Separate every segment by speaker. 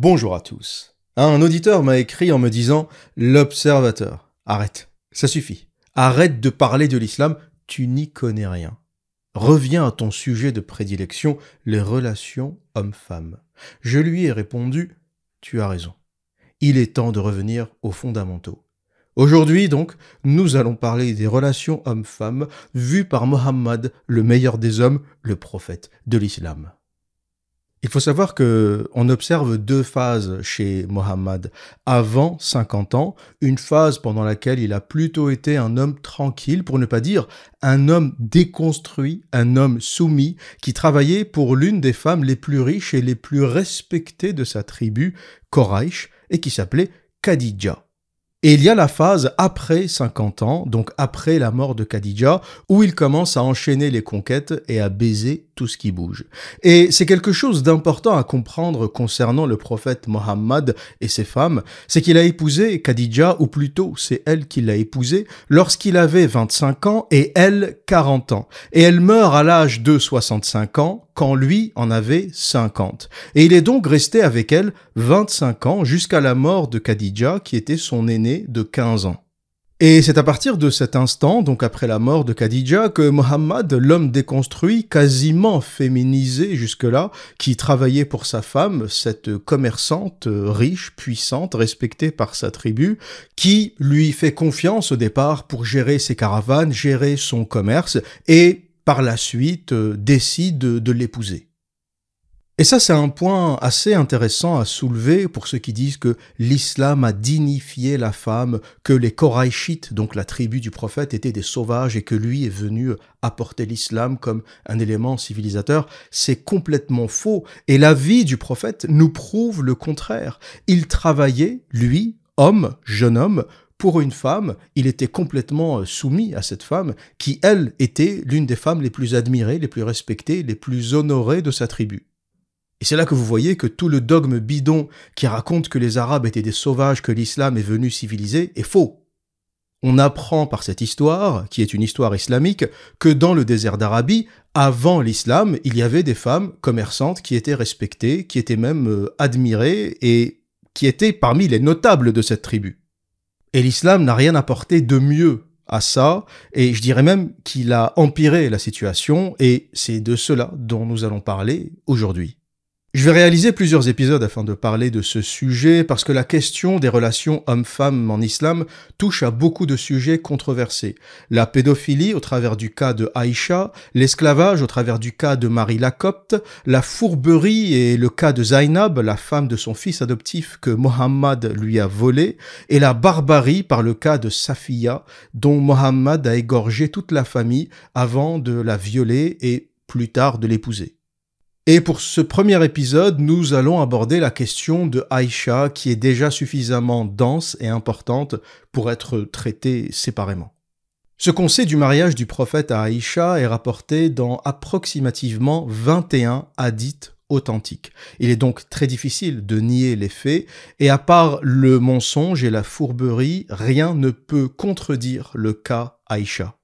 Speaker 1: Bonjour à tous. Hein, un auditeur m'a écrit en me disant L'observateur, arrête, ça suffit. Arrête de parler de l'islam, tu n'y connais rien. Reviens à ton sujet de prédilection, les relations hommes-femmes Je lui ai répondu Tu as raison. Il est temps de revenir aux fondamentaux. Aujourd'hui donc, nous allons parler des relations hommes-femmes vues par Mohammed, le meilleur des hommes, le prophète de l'islam. Il faut savoir que on observe deux phases chez Mohammed. Avant 50 ans, une phase pendant laquelle il a plutôt été un homme tranquille, pour ne pas dire un homme déconstruit, un homme soumis, qui travaillait pour l'une des femmes les plus riches et les plus respectées de sa tribu, Koraïch, et qui s'appelait Khadija. Et il y a la phase après 50 ans, donc après la mort de Khadija, où il commence à enchaîner les conquêtes et à baiser tout ce qui bouge. Et c'est quelque chose d'important à comprendre concernant le prophète Mohammed et ses femmes, c'est qu'il a épousé Khadija, ou plutôt c'est elle qui l'a épousé, lorsqu'il avait 25 ans et elle 40 ans. Et elle meurt à l'âge de 65 ans, quand lui en avait 50. Et il est donc resté avec elle 25 ans jusqu'à la mort de Khadija qui était son aînée de 15 ans. Et c'est à partir de cet instant, donc après la mort de Khadija, que Mohammed, l'homme déconstruit, quasiment féminisé jusque-là, qui travaillait pour sa femme, cette commerçante riche, puissante, respectée par sa tribu, qui lui fait confiance au départ pour gérer ses caravanes, gérer son commerce, et par la suite, euh, décide de l'épouser. Et ça, c'est un point assez intéressant à soulever pour ceux qui disent que l'islam a dignifié la femme, que les Koraïchites, donc la tribu du prophète, étaient des sauvages et que lui est venu apporter l'islam comme un élément civilisateur. C'est complètement faux. Et la vie du prophète nous prouve le contraire. Il travaillait, lui, homme, jeune homme, pour une femme, il était complètement euh, soumis à cette femme, qui, elle, était l'une des femmes les plus admirées, les plus respectées, les plus honorées de sa tribu. Et c'est là que vous voyez que tout le dogme bidon qui raconte que les Arabes étaient des sauvages, que l'islam est venu civiliser, est faux. On apprend par cette histoire, qui est une histoire islamique, que dans le désert d'Arabie, avant l'islam, il y avait des femmes commerçantes qui étaient respectées, qui étaient même euh, admirées et qui étaient parmi les notables de cette tribu. Et l'islam n'a rien apporté de mieux à ça, et je dirais même qu'il a empiré la situation, et c'est de cela dont nous allons parler aujourd'hui. Je vais réaliser plusieurs épisodes afin de parler de ce sujet parce que la question des relations hommes-femmes en islam touche à beaucoup de sujets controversés. La pédophilie au travers du cas de Aïcha, l'esclavage au travers du cas de Marie Lacopte, la fourberie et le cas de Zainab, la femme de son fils adoptif que Mohammed lui a volé, et la barbarie par le cas de Safiya dont Mohammed a égorgé toute la famille avant de la violer et plus tard de l'épouser. Et pour ce premier épisode, nous allons aborder la question de Aïcha qui est déjà suffisamment dense et importante pour être traitée séparément. Ce qu'on sait du mariage du prophète à Aïcha est rapporté dans approximativement 21 hadiths authentiques. Il est donc très difficile de nier les faits, et à part le mensonge et la fourberie, rien ne peut contredire le cas Aïcha.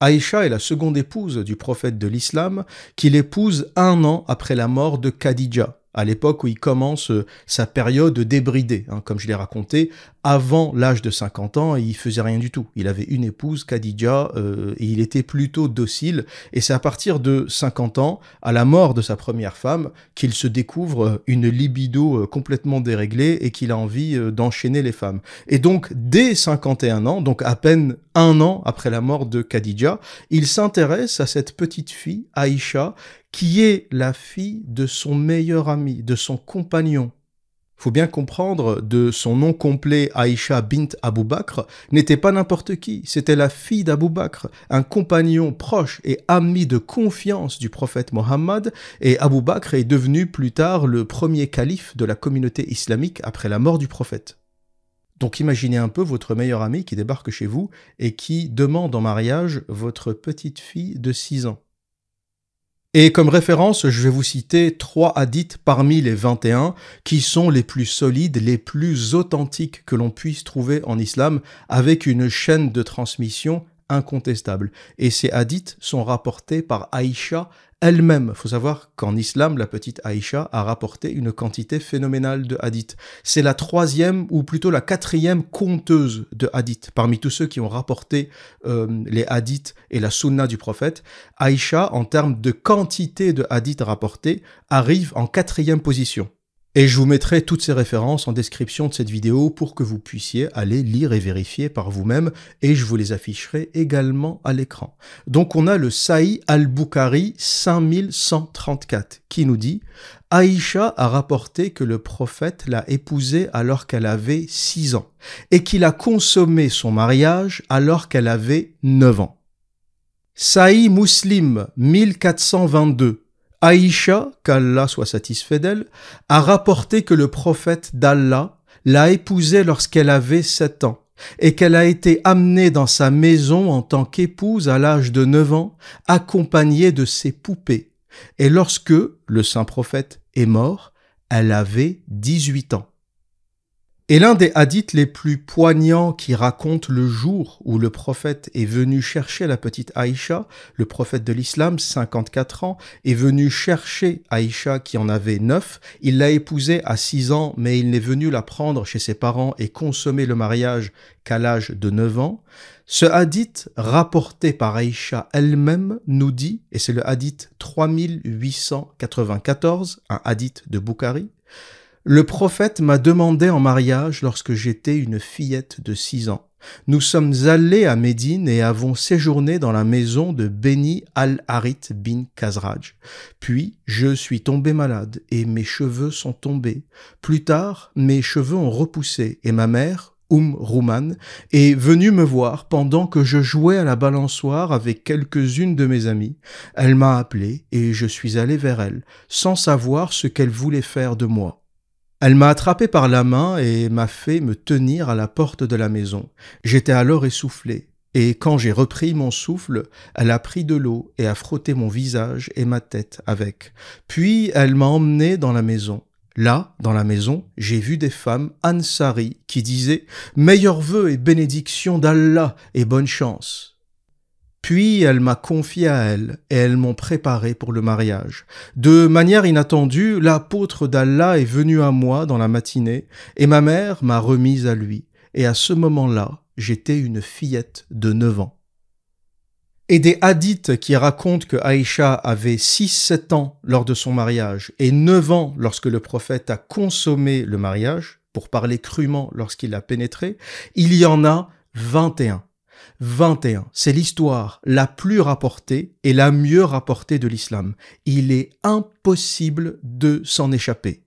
Speaker 1: Aïcha est la seconde épouse du prophète de l'islam qu'il épouse un an après la mort de Khadija, à l'époque où il commence euh, sa période débridée. Hein, comme je l'ai raconté, avant l'âge de 50 ans, il faisait rien du tout. Il avait une épouse, Khadija, euh, et il était plutôt docile. Et c'est à partir de 50 ans, à la mort de sa première femme, qu'il se découvre euh, une libido complètement déréglée et qu'il a envie d'enchaîner les femmes. Et donc, dès 51 ans, donc à peine un an après la mort de Khadija, il s'intéresse à cette petite fille, Aïcha, qui est la fille de son meilleur ami, de son compagnon. Faut bien comprendre, de son nom complet Aïcha bint Abou Bakr n'était pas n'importe qui, c'était la fille d'Abou Bakr, un compagnon proche et ami de confiance du prophète Mohammed, et Abou Bakr est devenu plus tard le premier calife de la communauté islamique après la mort du prophète. Donc imaginez un peu votre meilleur ami qui débarque chez vous et qui demande en mariage votre petite fille de 6 ans. Et comme référence, je vais vous citer trois hadiths parmi les 21 qui sont les plus solides, les plus authentiques que l'on puisse trouver en islam avec une chaîne de transmission incontestable Et ces hadiths sont rapportés par Aïcha elle-même. Il faut savoir qu'en islam, la petite Aïcha a rapporté une quantité phénoménale de hadiths. C'est la troisième, ou plutôt la quatrième conteuse de hadiths. Parmi tous ceux qui ont rapporté euh, les hadiths et la sunna du prophète, Aïcha, en termes de quantité de hadiths rapportés, arrive en quatrième position. Et je vous mettrai toutes ces références en description de cette vidéo pour que vous puissiez aller lire et vérifier par vous-même et je vous les afficherai également à l'écran. Donc on a le Saï al-Bukhari 5134 qui nous dit Aïcha a rapporté que le prophète l'a épousée alors qu'elle avait 6 ans et qu'il a consommé son mariage alors qu'elle avait 9 ans. Saï Muslim 1422 Aïcha, qu'Allah soit satisfait d'elle, a rapporté que le prophète d'Allah l'a épousée lorsqu'elle avait sept ans et qu'elle a été amenée dans sa maison en tant qu'épouse à l'âge de neuf ans, accompagnée de ses poupées. Et lorsque le saint prophète est mort, elle avait dix-huit ans. Et l'un des hadiths les plus poignants qui raconte le jour où le prophète est venu chercher la petite Aïcha, le prophète de l'islam, 54 ans, est venu chercher Aïcha qui en avait 9. Il l'a épousée à 6 ans, mais il n'est venu la prendre chez ses parents et consommer le mariage qu'à l'âge de 9 ans. Ce hadith rapporté par Aïcha elle-même nous dit, et c'est le hadith 3894, un hadith de Boukhari, le prophète m'a demandé en mariage lorsque j'étais une fillette de six ans. Nous sommes allés à Médine et avons séjourné dans la maison de Beni al-Harith bin Khazraj. Puis je suis tombé malade et mes cheveux sont tombés. Plus tard, mes cheveux ont repoussé et ma mère, Um Rouman, est venue me voir pendant que je jouais à la balançoire avec quelques-unes de mes amies. Elle m'a appelé et je suis allé vers elle, sans savoir ce qu'elle voulait faire de moi. Elle m'a attrapé par la main et m'a fait me tenir à la porte de la maison. J'étais alors essoufflé, et quand j'ai repris mon souffle, elle a pris de l'eau et a frotté mon visage et ma tête avec. Puis elle m'a emmené dans la maison. Là, dans la maison, j'ai vu des femmes ansari qui disaient Meilleurs vœux et bénédictions d'Allah et bonne chance. Puis elle m'a confié à elle et elles m'ont préparé pour le mariage. De manière inattendue, l'apôtre d'Allah est venu à moi dans la matinée et ma mère m'a remise à lui. Et à ce moment-là, j'étais une fillette de 9 ans. Et des hadiths qui racontent que Aïcha avait six-sept ans lors de son mariage et 9 ans lorsque le prophète a consommé le mariage, pour parler crûment lorsqu'il a pénétré, il y en a 21. 21. C'est l'histoire la plus rapportée et la mieux rapportée de l'islam. Il est impossible de s'en échapper.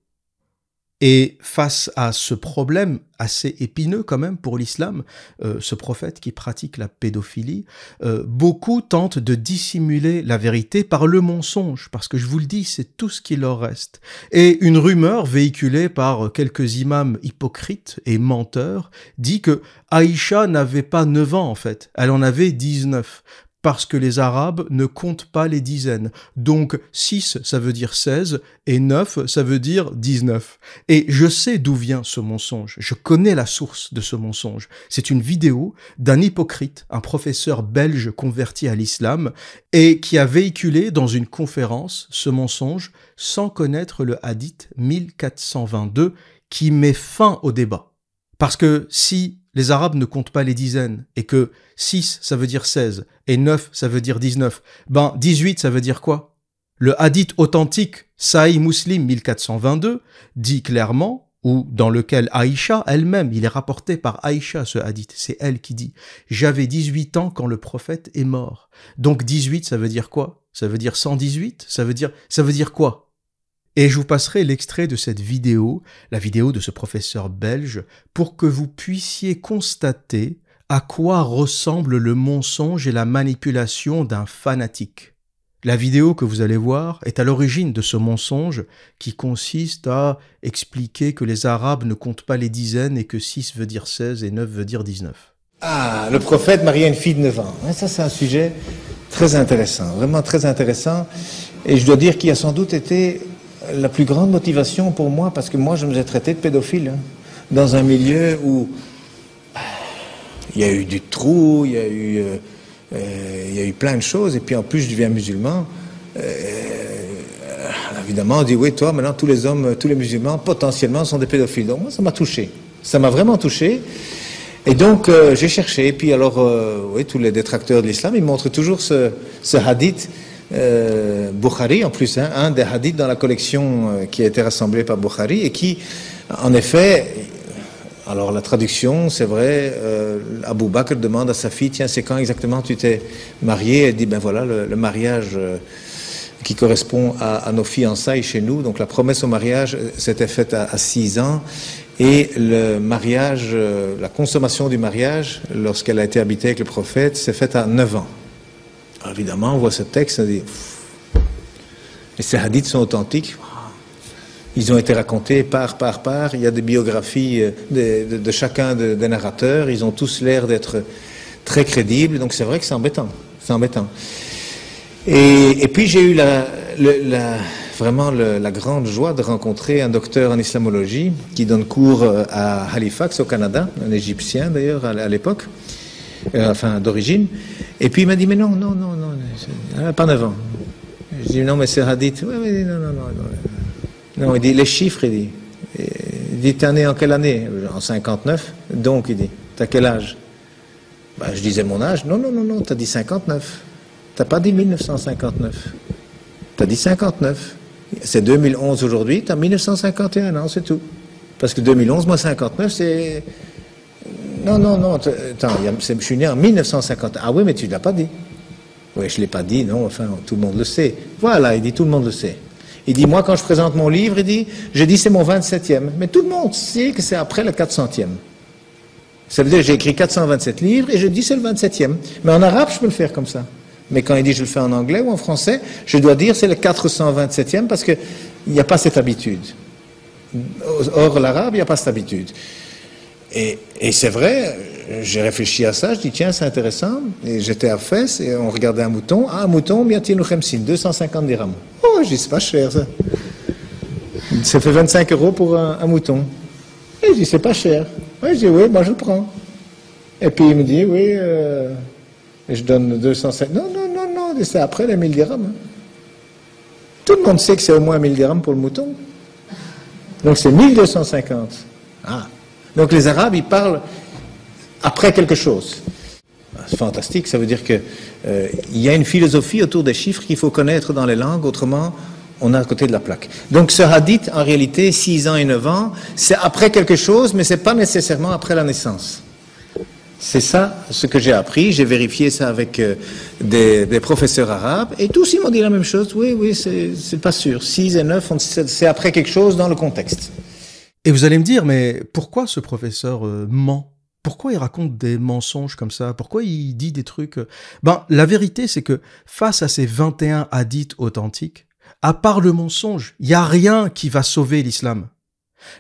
Speaker 1: Et face à ce problème assez épineux quand même pour l'islam, euh, ce prophète qui pratique la pédophilie, euh, beaucoup tentent de dissimuler la vérité par le mensonge, parce que je vous le dis, c'est tout ce qui leur reste. Et une rumeur véhiculée par quelques imams hypocrites et menteurs dit que Aïcha n'avait pas 9 ans en fait, elle en avait 19, parce que les Arabes ne comptent pas les dizaines. Donc 6, ça veut dire 16, et 9, ça veut dire 19. Et je sais d'où vient ce mensonge, je connais la source de ce mensonge. C'est une vidéo d'un hypocrite, un professeur belge converti à l'islam, et qui a véhiculé dans une conférence ce mensonge sans connaître le hadith 1422 qui met fin au débat. Parce que si les Arabes ne comptent pas les dizaines, et que 6, ça veut dire 16, et 9, ça veut dire 19, ben 18, ça veut dire quoi Le hadith authentique Sahih Muslim 1422 dit clairement ou dans lequel Aïcha elle-même, il est rapporté par Aïcha ce hadith, c'est elle qui dit « J'avais 18 ans quand le prophète est mort ». Donc 18, ça veut dire quoi Ça veut dire 118 Ça veut dire ça veut dire quoi et je vous passerai l'extrait de cette vidéo, la vidéo de ce professeur belge, pour que vous puissiez constater à quoi ressemble le mensonge et la manipulation d'un fanatique. La vidéo que vous allez voir est à l'origine de ce mensonge qui consiste à expliquer que les Arabes ne comptent pas les dizaines et que 6 veut dire 16 et 9 veut dire 19.
Speaker 2: Ah, le prophète mariait une fille de 9 ans. Ça, c'est un sujet très intéressant, vraiment très intéressant. Et je dois dire qu'il a sans doute été la plus grande motivation pour moi, parce que moi je me suis traité de pédophile, hein, dans un milieu où il y a eu du trou, il y a eu, euh, euh, il y eu plein de choses, et puis en plus je deviens musulman. Euh, évidemment, on dit oui, toi, maintenant tous les hommes, tous les musulmans potentiellement sont des pédophiles. Donc moi, ça m'a touché. Ça m'a vraiment touché. Et donc, j'ai cherché. Et puis, alors, oui, tous les détracteurs de l'islam, ils montrent toujours ce hadith euh, Bouhari en plus, hein, un des hadiths dans la collection euh, qui a été rassemblée par Bukhari et qui, en effet, alors la traduction, c'est vrai, euh, Abu Bakr demande à sa fille, tiens, c'est quand exactement tu t'es mariée Elle dit, ben voilà, le, mariage euh, qui correspond à, nos fiançailles chez nous, donc la promesse au mariage s'était faite à 6 ans, et le mariage, la consommation du mariage, lorsqu'elle a été habitée avec le prophète, s'est faite à 9 ans. Ah, évidemment, on voit ce texte, on dit, et ces hadiths sont authentiques. Ah. Ils ont été racontés par, par, par. Il y a des biographies euh, de, chacun des narrateurs. Ils ont tous l'air d'être très crédibles. Donc c'est vrai que c'est embêtant. C'est embêtant. Et, puis j'ai eu vraiment la grande joie de rencontrer un docteur en islamologie qui donne cours euh, à Halifax, au Canada, un Égyptien d'ailleurs à l'époque. Euh, enfin d'origine. Et puis il m'a dit, mais non, non, non, non, ah, pas en avant. Je dis, non, mais c'est Hadith. Oui, mais non, non, non, non. il dit, les chiffres, il dit. Il dit, t'es né en quelle année En 59. Donc, il dit, t'as quel âge bah, Je disais mon âge. Non, non, non, non, t'as dit 59. T'as pas dit 1959. T'as dit 59. C'est 2011 aujourd'hui, t'as 1951, non, c'est tout. Parce que 2011, moi 59, c'est non, non, non, attends, je suis né en 1950. Ah oui, mais tu ne l'as pas dit. Oui, je ne l'ai pas dit, non, enfin, tout le monde le sait. Voilà, il dit, tout le monde le sait. Il dit, moi, quand je présente mon livre, il dit, j'ai dit, c'est mon 27e. Mais tout le monde sait que c'est après le 400e. Ça veut dire j'ai écrit 427 livres et je dis c'est le 27e. Mais en arabe, je peux le faire comme ça. Mais quand il dit je le fais en anglais ou en français, je dois dire c'est le 427e parce qu'il n'y a pas cette habitude. Or, l'arabe, il n'y a pas cette habitude. Et, c'est vrai, j'ai réfléchi à ça, je dis tiens, c'est intéressant. Et j'étais à Fès et on regardait un mouton. Ah, un mouton, bien tiens, 250 dirhams. Oh, je dis c'est pas cher ça. Ça fait 25 euros pour un, mouton. Et je dis c'est pas cher. Oui, je dis oui, moi je le prends. Et puis il me dit oui, et euh, je donne 250. Non, non, non, non, c'est après les 1000 dirhams. Hein. Tout le monde sait que c'est au moins 1000 dirhams pour le mouton. Donc c'est 1250. Ah, donc les Arabes, ils parlent après quelque chose. Ah, c'est fantastique, ça veut dire qu'il euh, y a une philosophie autour des chiffres qu'il faut connaître dans les langues, autrement on est à côté de la plaque. Donc ce hadith, en réalité, 6 ans et 9 ans, c'est après quelque chose, mais ce n'est pas nécessairement après la naissance. C'est ça ce que j'ai appris, j'ai vérifié ça avec euh, des, professeurs arabes, et tous ils m'ont dit la même chose, oui, oui,
Speaker 1: c'est pas sûr, 6 et 9, c'est après quelque chose dans le contexte. Et vous allez me dire, mais pourquoi ce professeur euh, ment Pourquoi il raconte des mensonges comme ça Pourquoi il dit des trucs euh Ben, la vérité, c'est que face à ces 21 hadiths authentiques, à part le mensonge, il n'y a rien qui va sauver l'islam.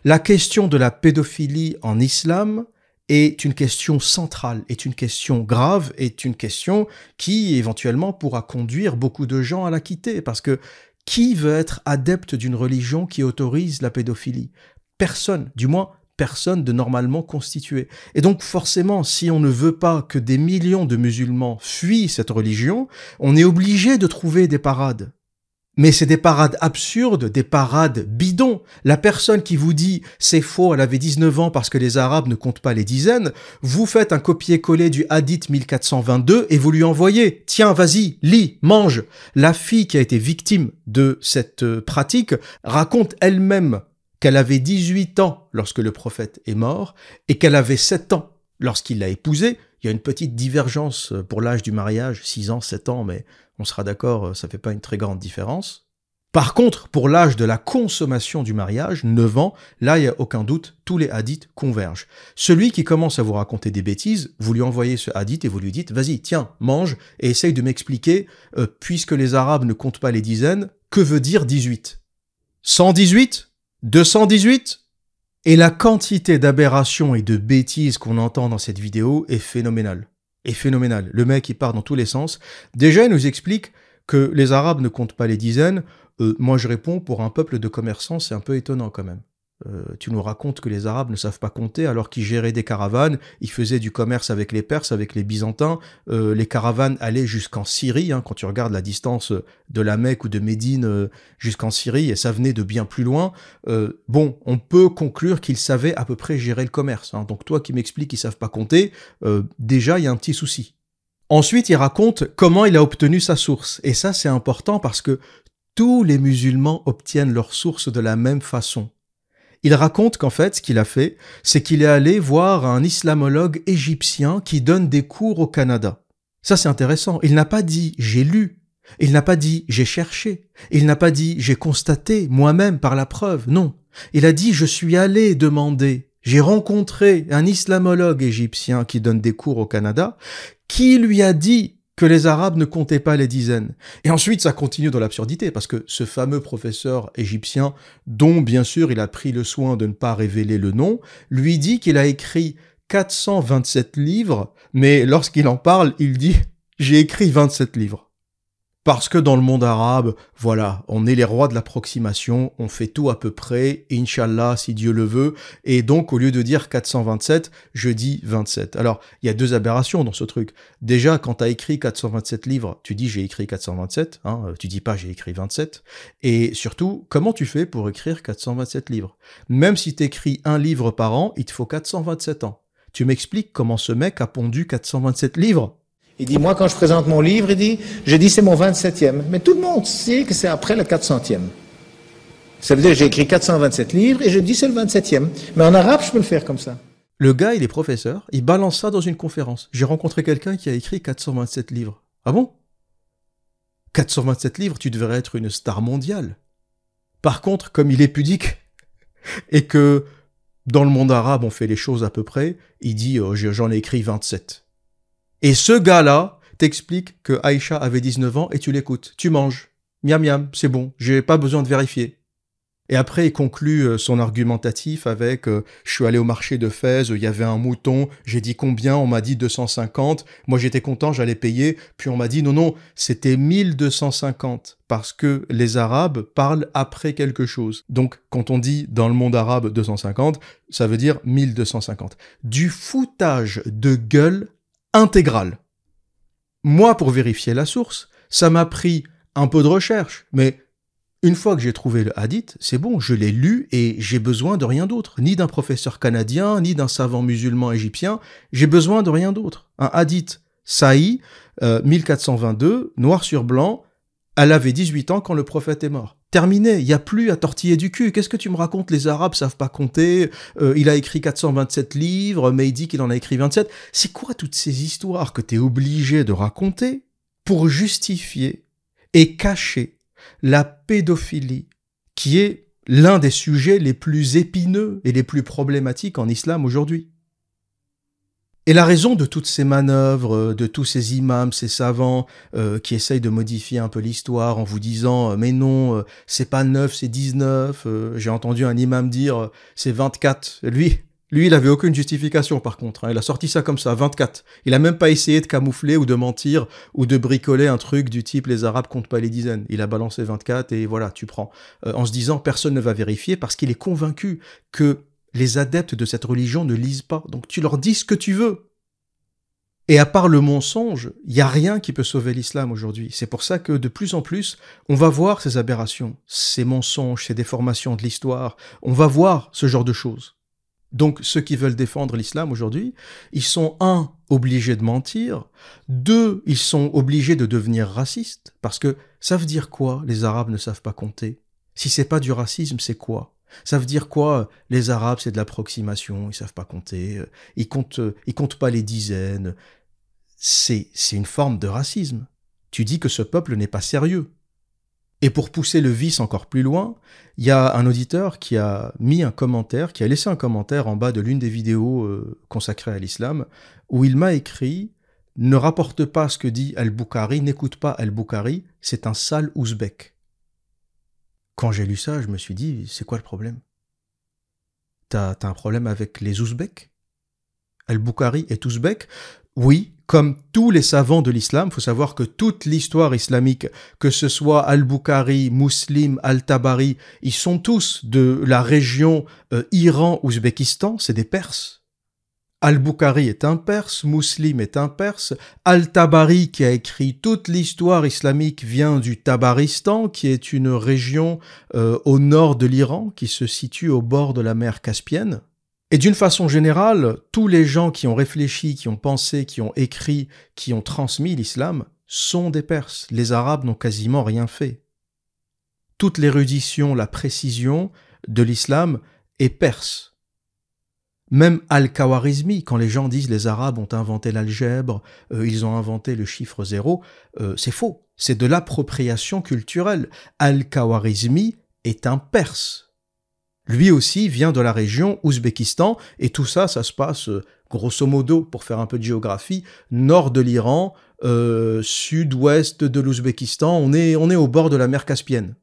Speaker 1: La question de la pédophilie en islam est une question centrale, est une question grave, est une question qui éventuellement pourra conduire beaucoup de gens à la quitter, parce que qui veut être adepte d'une religion qui autorise la pédophilie Personne, du moins personne de normalement constitué. Et donc forcément, si on ne veut pas que des millions de musulmans fuient cette religion, on est obligé de trouver des parades. Mais c'est des parades absurdes, des parades bidons. La personne qui vous dit c'est faux, elle avait 19 ans parce que les Arabes ne comptent pas les dizaines, vous faites un copier-coller du Hadith 1422 et vous lui envoyez tiens, vas-y, lis, mange. La fille qui a été victime de cette euh, pratique raconte elle-même qu'elle avait 18 ans lorsque le prophète est mort et qu'elle avait 7 ans lorsqu'il l'a épousée. Il y a une petite divergence euh, pour l'âge du mariage, 6 ans, 7 ans, mais on sera d'accord, euh, ça ne fait pas une très grande différence. Par contre, pour l'âge de la consommation du mariage, 9 ans, là, il y a aucun doute, tous les hadiths convergent. Celui qui commence à vous raconter des bêtises, vous lui envoyez ce hadith et vous lui dites, vas-y, tiens, mange et essaye de m'expliquer, euh, puisque les Arabes ne comptent pas les dizaines, que veut dire 18 118 218 Et la quantité d'aberrations et de bêtises qu'on entend dans cette vidéo est phénoménale. Est phénoménale. Le mec, il part dans tous les sens. Déjà, il nous explique que les Arabes ne comptent pas les dizaines. Euh, moi, je réponds, pour un peuple de commerçants, c'est un peu étonnant quand même. Euh, tu nous racontes que les Arabes ne savent pas compter alors qu'ils géraient des caravanes, ils faisaient du commerce avec les Perses, avec les Byzantins, euh, les caravanes allaient jusqu'en Syrie, hein, quand tu regardes la distance euh, de la Mecque ou de Médine jusqu'en Syrie, et ça venait de bien plus loin, bon, on peut conclure qu'ils savaient à peu près gérer le commerce. Hein. donc toi qui m'expliques qu'ils savent pas compter, déjà il y a un petit souci. Ensuite, il raconte comment il a obtenu sa source. Et ça, c'est important parce que tous les musulmans obtiennent leur source de la même façon il raconte qu'en fait, ce qu'il a fait, c'est qu'il est allé voir un islamologue égyptien qui donne des cours au Canada. Ça, c'est intéressant. Il n'a pas dit j'ai lu. Il n'a pas dit j'ai cherché. Il n'a pas dit j'ai constaté moi-même par la preuve. Non. Il a dit je suis allé demander. J'ai rencontré un islamologue égyptien qui donne des cours au Canada, qui lui a dit que les Arabes ne comptaient pas les dizaines. Et ensuite, ça continue dans l'absurdité, parce que ce fameux professeur égyptien, dont bien sûr il a pris le soin de ne pas révéler le nom, lui dit qu'il a écrit 427 livres, mais lorsqu'il en parle, il dit ⁇ J'ai écrit 27 livres ⁇ parce que dans le monde arabe, voilà, on est les rois de l'approximation, on fait tout à peu près, inshallah si Dieu le veut, et donc au lieu de dire 427, je dis 27. Alors, il y a deux aberrations dans ce truc. Déjà, quand tu as écrit 427 livres, tu dis j'ai écrit 427, hein, euh, tu dis pas j'ai écrit 27, et surtout, comment tu fais pour écrire 427 livres Même si tu écris un livre par an, il te faut 427 ans. Tu m'expliques comment ce mec a pondu 427 livres il dit, moi, quand je présente mon livre, il dit, j'ai dit, c'est mon 27e. Mais tout le monde sait que c'est après le 400e. Ça veut dire j'ai écrit 427 livres et je dis, c'est le 27e. Mais en arabe, je peux le faire comme ça. Le gars, il est professeur, il balance ça dans une conférence. J'ai rencontré quelqu'un qui a écrit 427 livres. Ah bon 427 livres, tu devrais être une star mondiale. Par contre, comme il est pudique, et que dans le monde arabe, on fait les choses à peu près, il dit, oh, j'en ai écrit 27. Et ce gars-là t'explique que Aïcha avait 19 ans et tu l'écoutes. Tu manges. Miam miam, c'est bon, j'ai pas besoin de vérifier. Et après, il conclut euh, son argumentatif avec euh, Je suis allé au marché de Fès, il y avait un mouton, j'ai dit combien, on m'a dit 250, moi j'étais content, j'allais payer, puis on m'a dit non, non, c'était 1250, parce que les Arabes parlent après quelque chose. Donc, quand on dit dans le monde arabe 250, ça veut dire 1250. Du foutage de gueule intégrale. Moi, pour vérifier la source, ça m'a pris un peu de recherche, mais une fois que j'ai trouvé le hadith, c'est bon, je l'ai lu et j'ai besoin de rien d'autre, ni d'un professeur canadien, ni d'un savant musulman égyptien, j'ai besoin de rien d'autre. Un hadith, Saï, 1422, euh, noir sur blanc, elle avait 18 ans quand le prophète est mort. Terminé, il n'y a plus à tortiller du cul. Qu'est-ce que tu me racontes Les Arabes savent pas compter. Euh, il a écrit 427 livres, mais il dit qu'il en a écrit 27. C'est quoi toutes ces histoires que tu es obligé de raconter pour justifier et cacher la pédophilie qui est l'un des sujets les plus épineux et les plus problématiques en islam aujourd'hui et la raison de toutes ces manœuvres, euh, de tous ces imams, ces savants euh, qui essayent de modifier un peu l'histoire en vous disant euh, mais non, c'est pas 9, c'est 19. J'ai entendu un imam dire c'est 24. Lui, lui, il avait aucune justification par contre. Hein. Il a sorti ça comme ça, 24. Il a même pas essayé de camoufler ou de mentir ou de bricoler un truc du type les Arabes comptent pas les dizaines. Il a balancé 24 et voilà, tu prends. en se disant personne ne va vérifier parce qu'il est convaincu que les adeptes de cette religion ne lisent pas. Donc tu leur dis ce que tu veux. Et à part le mensonge, il n'y a rien qui peut sauver l'islam aujourd'hui. C'est pour ça que de plus en plus, on va voir ces aberrations, ces mensonges, ces déformations de l'histoire. On va voir ce genre de choses. Donc ceux qui veulent défendre l'islam aujourd'hui, ils sont un, obligés de mentir, deux, ils sont obligés de devenir racistes, parce que ça veut dire quoi les Arabes ne savent pas compter Si c'est pas du racisme, c'est quoi ça veut dire quoi euh, Les Arabes, c'est de l'approximation, ils savent pas compter, euh, ils comptent, euh, comptent pas les dizaines. C'est, c'est une forme de racisme. Tu dis que ce peuple n'est pas sérieux. Et pour pousser le vice encore plus loin, il y a un auditeur qui a mis un commentaire, qui a laissé un commentaire en bas de l'une des vidéos consacrées à l'islam, où il m'a écrit Ne rapporte pas ce que dit Al-Bukhari, n'écoute pas Al-Bukhari, c'est un sale ouzbek. Quand j'ai lu ça, je me suis dit, c'est quoi le problème T'as un problème avec les Ouzbeks Al-Bukhari est ouzbek Oui, comme tous les savants de l'islam, faut savoir que toute l'histoire islamique, que ce soit Al-Bukhari, Muslim, Al-Tabari, ils sont tous de la région euh, Iran-Ouzbékistan, c'est des Perses. Al-Bukhari est un Perse, Muslim est un Perse, Al-Tabari qui a écrit toute l'histoire islamique vient du Tabaristan, qui est une région euh, au nord de l'Iran qui se situe au bord de la mer Caspienne. Et d'une façon générale, tous les gens qui ont réfléchi, qui ont pensé, qui ont écrit, qui ont transmis l'islam sont des Perses. Les Arabes n'ont quasiment rien fait. Toute l'érudition, la précision de l'islam est perse. Même Al-Khawarizmi, quand les gens disent les Arabes ont inventé l'algèbre, euh, ils ont inventé le chiffre zéro, euh, c'est faux. C'est de l'appropriation culturelle. Al-Khawarizmi est un Perse. Lui aussi vient de la région Ouzbékistan, et tout ça, ça se passe euh, grosso modo, pour faire un peu de géographie, nord de l'Iran, sud-ouest de l'Ouzbékistan, on est, on est au bord de la mer Caspienne.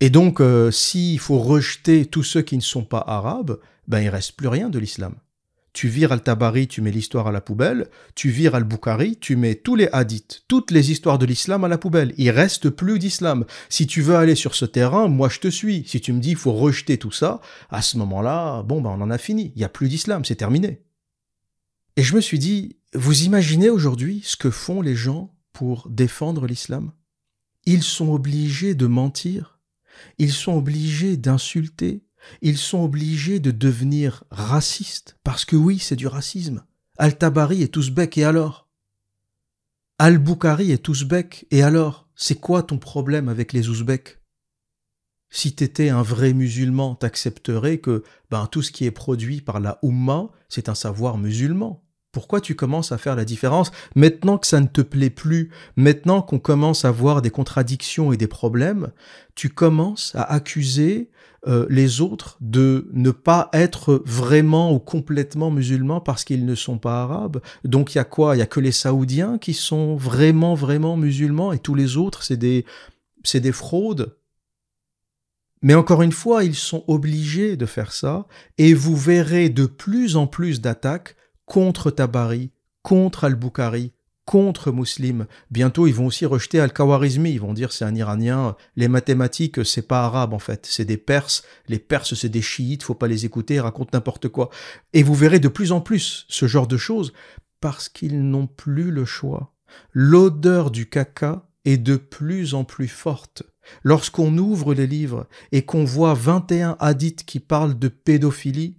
Speaker 1: Et donc, s'il faut rejeter tous ceux qui ne sont pas arabes, ben il reste plus rien de l'islam. Tu vires Al-Tabari, tu mets l'histoire à la poubelle, tu vires Al-Bukhari, tu mets tous les hadiths, toutes les histoires de l'islam à la poubelle. Il reste plus d'islam. Si tu veux aller sur ce terrain, moi je te suis. Si tu me dis qu'il faut rejeter tout ça, à ce moment-là, bon ben on en a fini. Il n'y a plus d'islam, c'est terminé. Et je me suis dit, vous imaginez aujourd'hui ce que font les gens pour défendre l'islam Ils sont obligés de mentir, ils sont obligés d'insulter, ils sont obligés de devenir racistes, parce que oui, c'est du racisme. Al-Tabari est ouzbek, et alors Al-Bukhari est ouzbek, et alors C'est quoi ton problème avec les ouzbeks Si t'étais un vrai musulman, t'accepterais que ben, tout ce qui est produit par la Ummah, c'est un savoir musulman pourquoi tu commences à faire la différence maintenant que ça ne te plaît plus, maintenant qu'on commence à voir des contradictions et des problèmes, tu commences à accuser euh, les autres de ne pas être vraiment ou complètement musulmans parce qu'ils ne sont pas arabes. Donc il y a quoi Il y a que les Saoudiens qui sont vraiment vraiment musulmans et tous les autres c'est des c'est des fraudes. Mais encore une fois, ils sont obligés de faire ça, et vous verrez de plus en plus d'attaques contre Tabari, contre Al-Bukhari, contre Muslim. Bientôt, ils vont aussi rejeter al kawarizmi Ils vont dire c'est un Iranien. Les mathématiques, c'est pas arabe en fait. C'est des Perses. Les Perses, c'est des chiites. Faut pas les écouter. racontent n'importe quoi. Et vous verrez de plus en plus ce genre de choses parce qu'ils n'ont plus le choix. L'odeur du caca est de plus en plus forte. Lorsqu'on ouvre les livres et qu'on voit 21 hadiths qui parlent de pédophilie,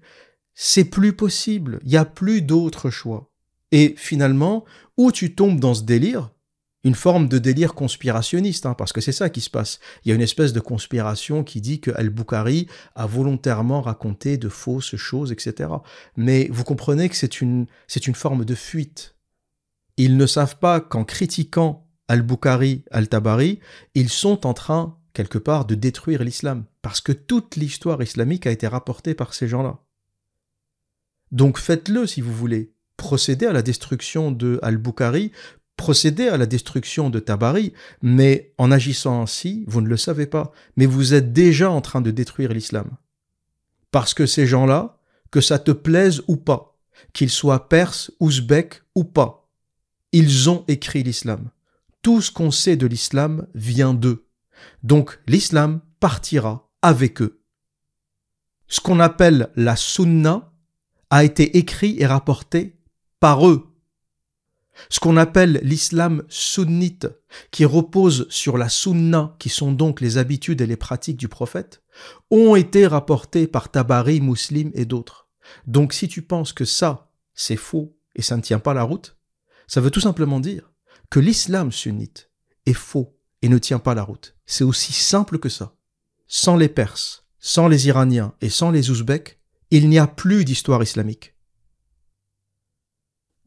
Speaker 1: c'est plus possible, il n'y a plus d'autre choix. Et finalement, où tu tombes dans ce délire, une forme de délire conspirationniste, hein, parce que c'est ça qui se passe. Il y a une espèce de conspiration qui dit que Al-Bukhari a volontairement raconté de fausses choses, etc. Mais vous comprenez que c'est une, c'est une forme de fuite. Ils ne savent pas qu'en critiquant Al-Bukhari, Al-Tabari, ils sont en train, quelque part, de détruire l'islam, parce que toute l'histoire islamique a été rapportée par ces gens-là. Donc faites-le si vous voulez. Procédez à la destruction de Al-Bukhari, procédez à la destruction de Tabari, mais en agissant ainsi, vous ne le savez pas, mais vous êtes déjà en train de détruire l'islam. Parce que ces gens-là, que ça te plaise ou pas, qu'ils soient perses, ouzbeks ou pas, ils ont écrit l'islam. Tout ce qu'on sait de l'islam vient d'eux. Donc l'islam partira avec eux. Ce qu'on appelle la sunna, a été écrit et rapporté par eux. Ce qu'on appelle l'islam sunnite, qui repose sur la sunna, qui sont donc les habitudes et les pratiques du prophète, ont été rapportés par Tabari, Muslim et d'autres. Donc si tu penses que ça, c'est faux et ça ne tient pas la route, ça veut tout simplement dire que l'islam sunnite est faux et ne tient pas la route. C'est aussi simple que ça. Sans les Perses, sans les Iraniens et sans les Ouzbeks, il n'y a plus d'histoire islamique.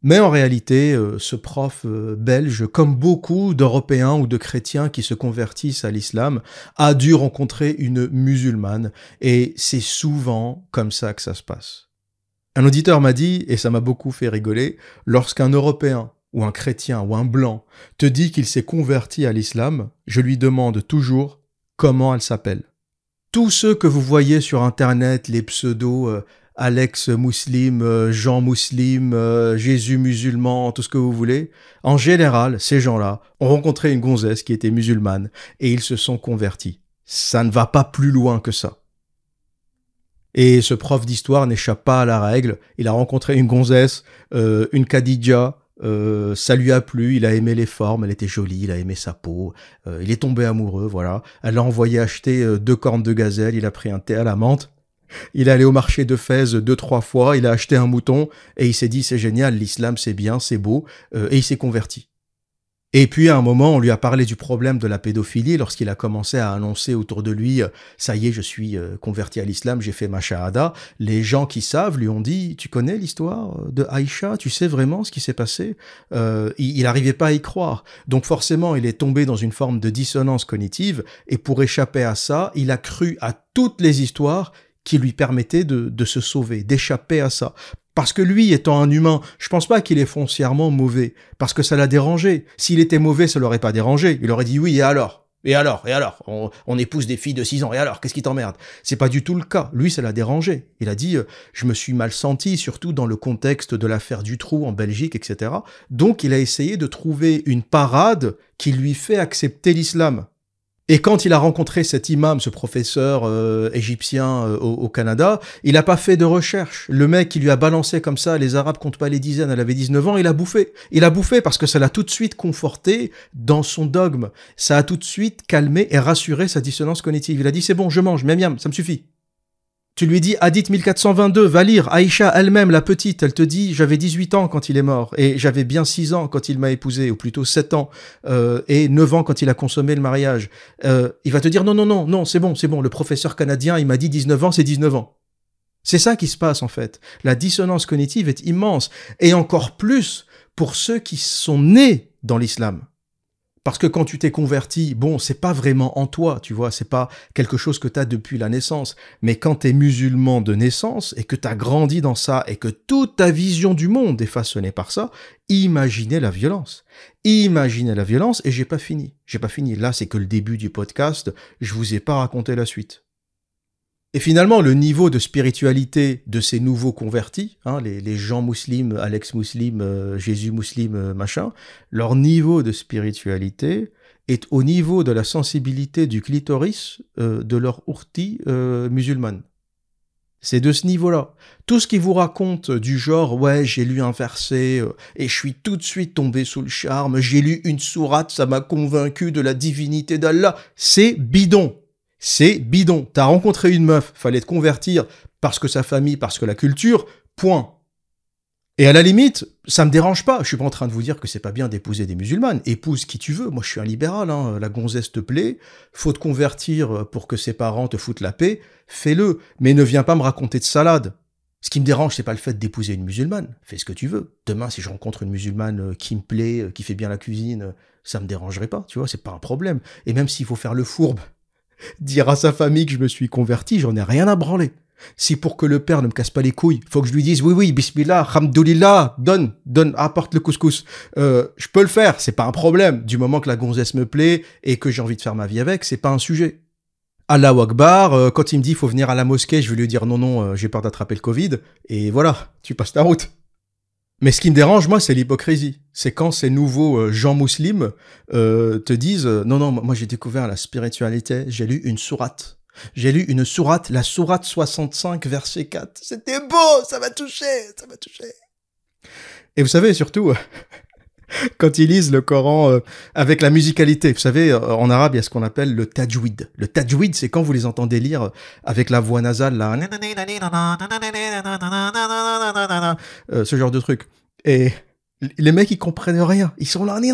Speaker 1: Mais en réalité, euh, ce prof euh, belge, comme beaucoup d'Européens ou de chrétiens qui se convertissent à l'islam, a dû rencontrer une musulmane, et c'est souvent comme ça que ça se passe. Un auditeur m'a dit, et ça m'a beaucoup fait rigoler, lorsqu'un Européen ou un chrétien ou un blanc te dit qu'il s'est converti à l'islam, je lui demande toujours comment elle s'appelle tous ceux que vous voyez sur Internet, les pseudos euh, Alex Muslim, euh, Jean Mousseline, euh, Jésus musulman, tout ce que vous voulez, en général, ces gens-là ont rencontré une gonzesse qui était musulmane et ils se sont convertis. Ça ne va pas plus loin que ça. Et ce prof d'histoire n'échappe pas à la règle. Il a rencontré une gonzesse, une Khadija, euh, ça lui a plu, il a aimé les formes, elle était jolie, il a aimé sa peau, euh, il est tombé amoureux, voilà. Elle l'a envoyé acheter euh, deux cornes de gazelle, il a pris un thé à la menthe, il est allé au marché de Fès deux, trois fois, il a acheté un mouton, et il s'est dit c'est génial, l'islam c'est bien, c'est beau, et il s'est converti. Et puis à un moment, on lui a parlé du problème de la pédophilie lorsqu'il a commencé à annoncer autour de lui euh, "Ça y est, je suis euh, converti à l'islam, j'ai fait ma shahada." Les gens qui savent lui ont dit "Tu connais l'histoire euh, de Aïcha Tu sais vraiment ce qui s'est passé Il n'arrivait pas à y croire. Donc forcément, il est tombé dans une forme de dissonance cognitive. Et pour échapper à ça, il a cru à toutes les histoires qui lui permettaient de se sauver, d'échapper à ça. Parce que lui, étant un humain, je pense pas qu'il est foncièrement mauvais. Parce que ça l'a dérangé. S'il était mauvais, ça l'aurait pas dérangé. Il aurait dit oui, et alors? Et alors Et alors on, épouse des filles de 6 ans, et alors Qu'est-ce qui t'emmerde C'est pas du tout le cas. Lui, ça l'a dérangé. Il a dit euh, Je me suis mal senti, surtout dans le contexte de l'affaire du trou en Belgique, etc. » Donc, il a essayé de trouver une parade qui lui fait accepter l'islam. Et quand il a rencontré cet imam, ce professeur euh, égyptien euh, au, Canada, il n'a pas fait de recherche. Le mec qui lui a balancé comme ça, les Arabes comptent pas les dizaines, elle avait 19 ans, il a bouffé. Il a bouffé parce que ça l'a tout de suite conforté dans son dogme. Ça a tout de suite calmé et rassuré sa dissonance cognitive. Il a dit c'est bon, je mange, miam miam, ça me suffit. Tu lui dis Hadith 1422, va lire. Aïcha elle-même, la petite, elle te dit J'avais 18 ans quand il est mort, et j'avais bien 6 ans quand il m'a épousé, ou plutôt 7 ans, euh, et 9 ans quand il a consommé le mariage. Euh, il va te dire Non, non, non, non, c'est bon, c'est bon, le professeur canadien, il m'a dit 19 ans, c'est 19 ans. C'est ça qui se passe en fait. La dissonance cognitive est immense, et encore plus pour ceux qui sont nés dans l'islam. Parce que quand tu t'es converti, bon, c'est pas vraiment en toi, tu vois, c'est pas quelque chose que tu as depuis la naissance. Mais quand tu es musulman de naissance et que tu as grandi dans ça et que toute ta vision du monde est façonnée par ça, imaginez la violence. Imaginez la violence et j'ai pas fini. J'ai pas fini. Là, c'est que le début du podcast. Je vous ai pas raconté la suite. Et finalement, le niveau de spiritualité de ces nouveaux convertis, hein, les, gens musulmans, Alex musulman, euh, Jésus musulman, euh, machin, leur niveau de spiritualité est au niveau de la sensibilité du clitoris euh, de leur ourti musulmane. C'est de ce niveau-là. Tout ce qui vous raconte du genre, ouais, j'ai lu un verset et je suis tout de suite tombé sous le charme, j'ai lu une sourate, ça m'a convaincu de la divinité d'Allah, c'est bidon c'est bidon. T'as rencontré une meuf, fallait te convertir parce que sa famille, parce que la culture, point. Et à la limite, ça me dérange pas. Je suis pas en train de vous dire que c'est pas bien d'épouser des musulmanes. Épouse qui tu veux. Moi, je suis un libéral. Hein. La gonzesse te plaît. Faut te convertir euh, pour que ses parents te foutent la paix. Fais-le. Mais ne viens pas me raconter de salade. Ce qui me dérange, c'est pas le fait d'épouser une musulmane. Fais ce que tu veux. Demain, si je rencontre une musulmane euh, qui me plaît, euh, qui fait bien la cuisine, ça me dérangerait pas. Tu vois, c'est pas un problème. Et même s'il faut faire le fourbe Dire à sa famille que je me suis converti, j'en ai rien à branler. Si pour que le père ne me casse pas les couilles, faut que je lui dise oui, oui, bismillah, hamdoulillah, donne, donne, apporte le couscous. Euh, je peux le faire, c'est pas un problème. Du moment que la gonzesse me plaît et que j'ai envie de faire ma vie avec, c'est pas un sujet. Allahu Akbar, euh, quand il me dit faut venir à la mosquée, je vais lui dire non, non, euh, j'ai peur d'attraper le Covid. Et voilà, tu passes ta route. Mais ce qui me dérange, moi, c'est l'hypocrisie. C'est quand ces nouveaux euh, gens musulmans euh, te disent euh, Non, non, moi j'ai découvert la spiritualité, j'ai lu une sourate. J'ai lu une sourate, la sourate 65, verset 4. C'était beau, ça m'a touché, ça m'a touché. Et vous savez, surtout, quand ils lisent le Coran avec la musicalité. Vous savez, en arabe, il y a ce qu'on appelle le tajwid. Le tajwid, c'est quand vous les entendez lire avec la voix nasale, là, ce genre de truc. Et les mecs, ils comprennent rien. Ils sont là, ils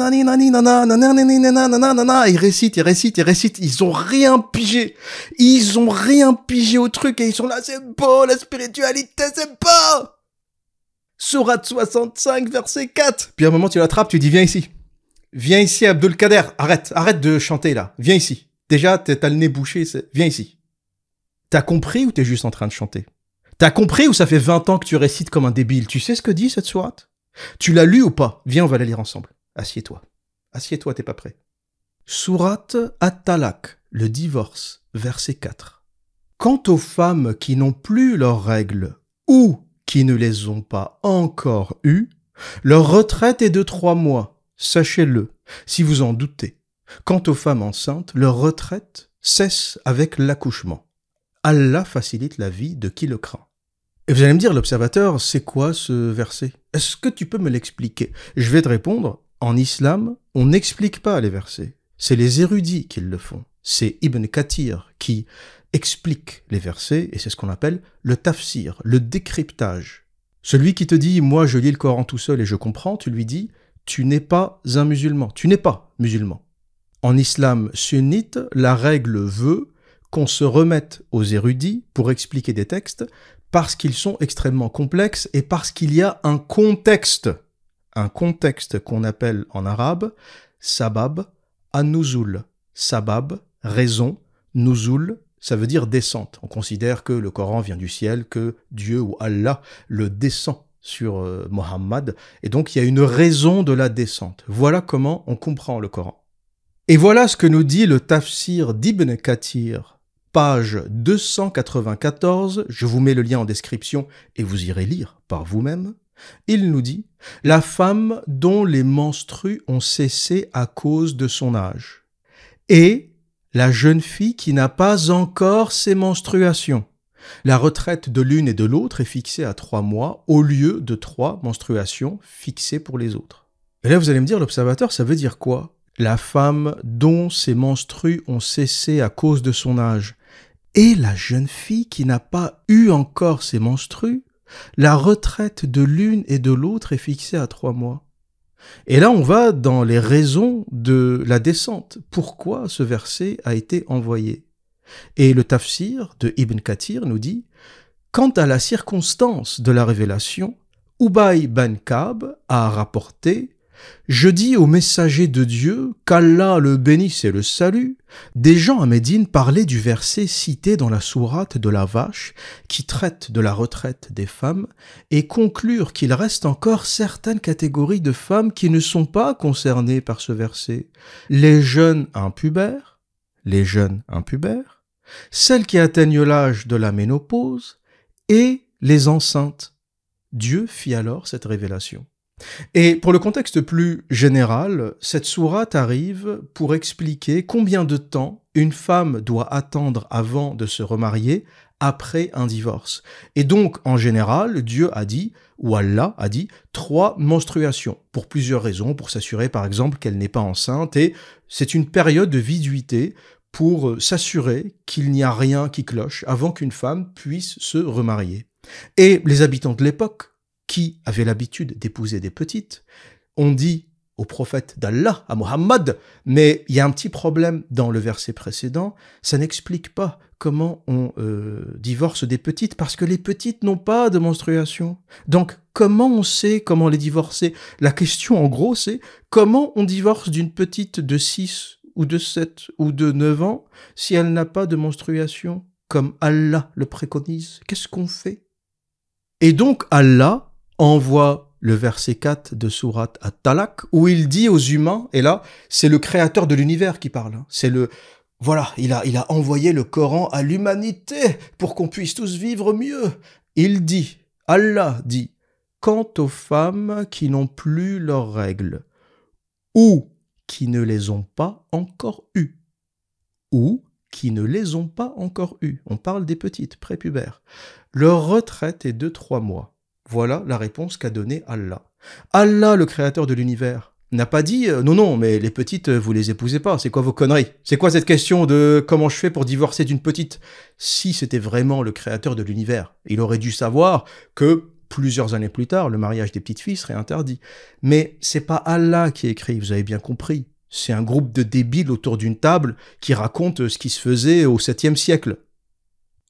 Speaker 1: récitent, ils récitent, ils récitent. Ils ont rien pigé. Ils ont rien pigé au truc et ils sont là, c'est beau, la spiritualité, c'est beau! Surat 65, verset 4. Puis à un moment, tu l'attrapes, tu dis, viens ici. Viens ici, Kader, Arrête, arrête de chanter là. Viens ici. Déjà, t'as le nez bouché. Viens ici. T'as compris ou t'es juste en train de chanter T'as compris ou ça fait 20 ans que tu récites comme un débile Tu sais ce que dit cette sourate Tu l'as lu ou pas Viens, on va la lire ensemble. Assieds-toi. Assieds-toi, t'es pas prêt. Sourate At-Talak, le divorce, verset 4. Quant aux femmes qui n'ont plus leurs règles ou ne les ont pas encore eus, leur retraite est de trois mois, sachez-le, si vous en doutez. Quant aux femmes enceintes, leur retraite cesse avec l'accouchement. Allah facilite la vie de qui le craint. Et vous allez me dire, l'observateur, c'est quoi ce verset Est-ce que tu peux me l'expliquer Je vais te répondre, en islam, on n'explique pas les versets. C'est les érudits qui le font. C'est Ibn Kathir qui explique les versets, et c'est ce qu'on appelle le tafsir, le décryptage. Celui qui te dit ⁇ Moi je lis le Coran tout seul et je comprends ⁇ tu lui dis ⁇ Tu n'es pas un musulman, tu n'es pas musulman. En islam sunnite, la règle veut qu'on se remette aux érudits pour expliquer des textes parce qu'ils sont extrêmement complexes et parce qu'il y a un contexte, un contexte qu'on appelle en arabe sabab, nuzul sabab, raison, nuzul, ça veut dire descente. On considère que le Coran vient du ciel, que Dieu ou Allah le descend sur euh, Mohammed, et donc il y a une raison de la descente. Voilà comment on comprend le Coran. Et voilà ce que nous dit le tafsir d'Ibn Kathir, page 294, je vous mets le lien en description et vous irez lire par vous-même. Il nous dit La femme dont les menstrues ont cessé à cause de son âge, et la jeune fille qui n'a pas encore ses menstruations. La retraite de l'une et de l'autre est fixée à trois mois au lieu de trois menstruations fixées pour les autres. Et là, vous allez me dire, l'observateur, ça veut dire quoi La femme dont ses menstrues ont cessé à cause de son âge et la jeune fille qui n'a pas eu encore ses menstrues, la retraite de l'une et de l'autre est fixée à trois mois. Et là, on va dans les raisons de la descente. Pourquoi ce verset a été envoyé Et le tafsir de Ibn Kathir nous dit Quant à la circonstance de la révélation, Ubay Ben Kab a rapporté je dis aux messagers de Dieu, qu'Allah le bénisse et le salue, des gens à Médine parlaient du verset cité dans la sourate de la vache, qui traite de la retraite des femmes, et conclurent qu'il reste encore certaines catégories de femmes qui ne sont pas concernées par ce verset. Les jeunes impubères, les jeunes impubères, celles qui atteignent l'âge de la ménopause, et les enceintes. Dieu fit alors cette révélation. Et pour le contexte plus général, cette sourate arrive pour expliquer combien de temps une femme doit attendre avant de se remarier après un divorce. Et donc, en général, Dieu a dit, ou Allah a dit, trois menstruations, pour plusieurs raisons, pour s'assurer par exemple qu'elle n'est pas enceinte, et c'est une période de viduité pour euh, s'assurer qu'il n'y a rien qui cloche avant qu'une femme puisse se remarier. Et les habitants de l'époque qui avait l'habitude d'épouser des petites, on dit au prophète d'Allah, à Mohammed, mais il y a un petit problème dans le verset précédent, ça n'explique pas comment on euh, divorce des petites, parce que les petites n'ont pas de menstruation. Donc comment on sait comment les divorcer La question en gros c'est comment on divorce d'une petite de 6 ou de 7 ou de 9 ans si elle n'a pas de menstruation comme Allah le préconise Qu'est-ce qu'on fait Et donc Allah envoie le verset 4 de Sourate à Talak, où il dit aux humains, et là, c'est le créateur de l'univers qui parle, hein. c'est le... Voilà, il a, il a envoyé le Coran à l'humanité pour qu'on puisse tous vivre mieux. Il dit, Allah dit, quant aux femmes qui n'ont plus leurs règles, ou qui ne les ont pas encore eues, ou qui ne les ont pas encore eues, on parle des petites, prépubères, leur retraite est de trois mois. Voilà la réponse qu'a donnée Allah. Allah, le créateur de l'univers, n'a pas dit euh, non, non, mais les petites, euh, vous les épousez pas, c'est quoi vos conneries C'est quoi cette question de comment je fais pour divorcer d'une petite Si c'était vraiment le créateur de l'univers, il aurait dû savoir que plusieurs années plus tard, le mariage des petites filles serait interdit. Mais c'est pas Allah qui écrit, vous avez bien compris. C'est un groupe de débiles autour d'une table qui raconte euh, ce qui se faisait au 7e siècle.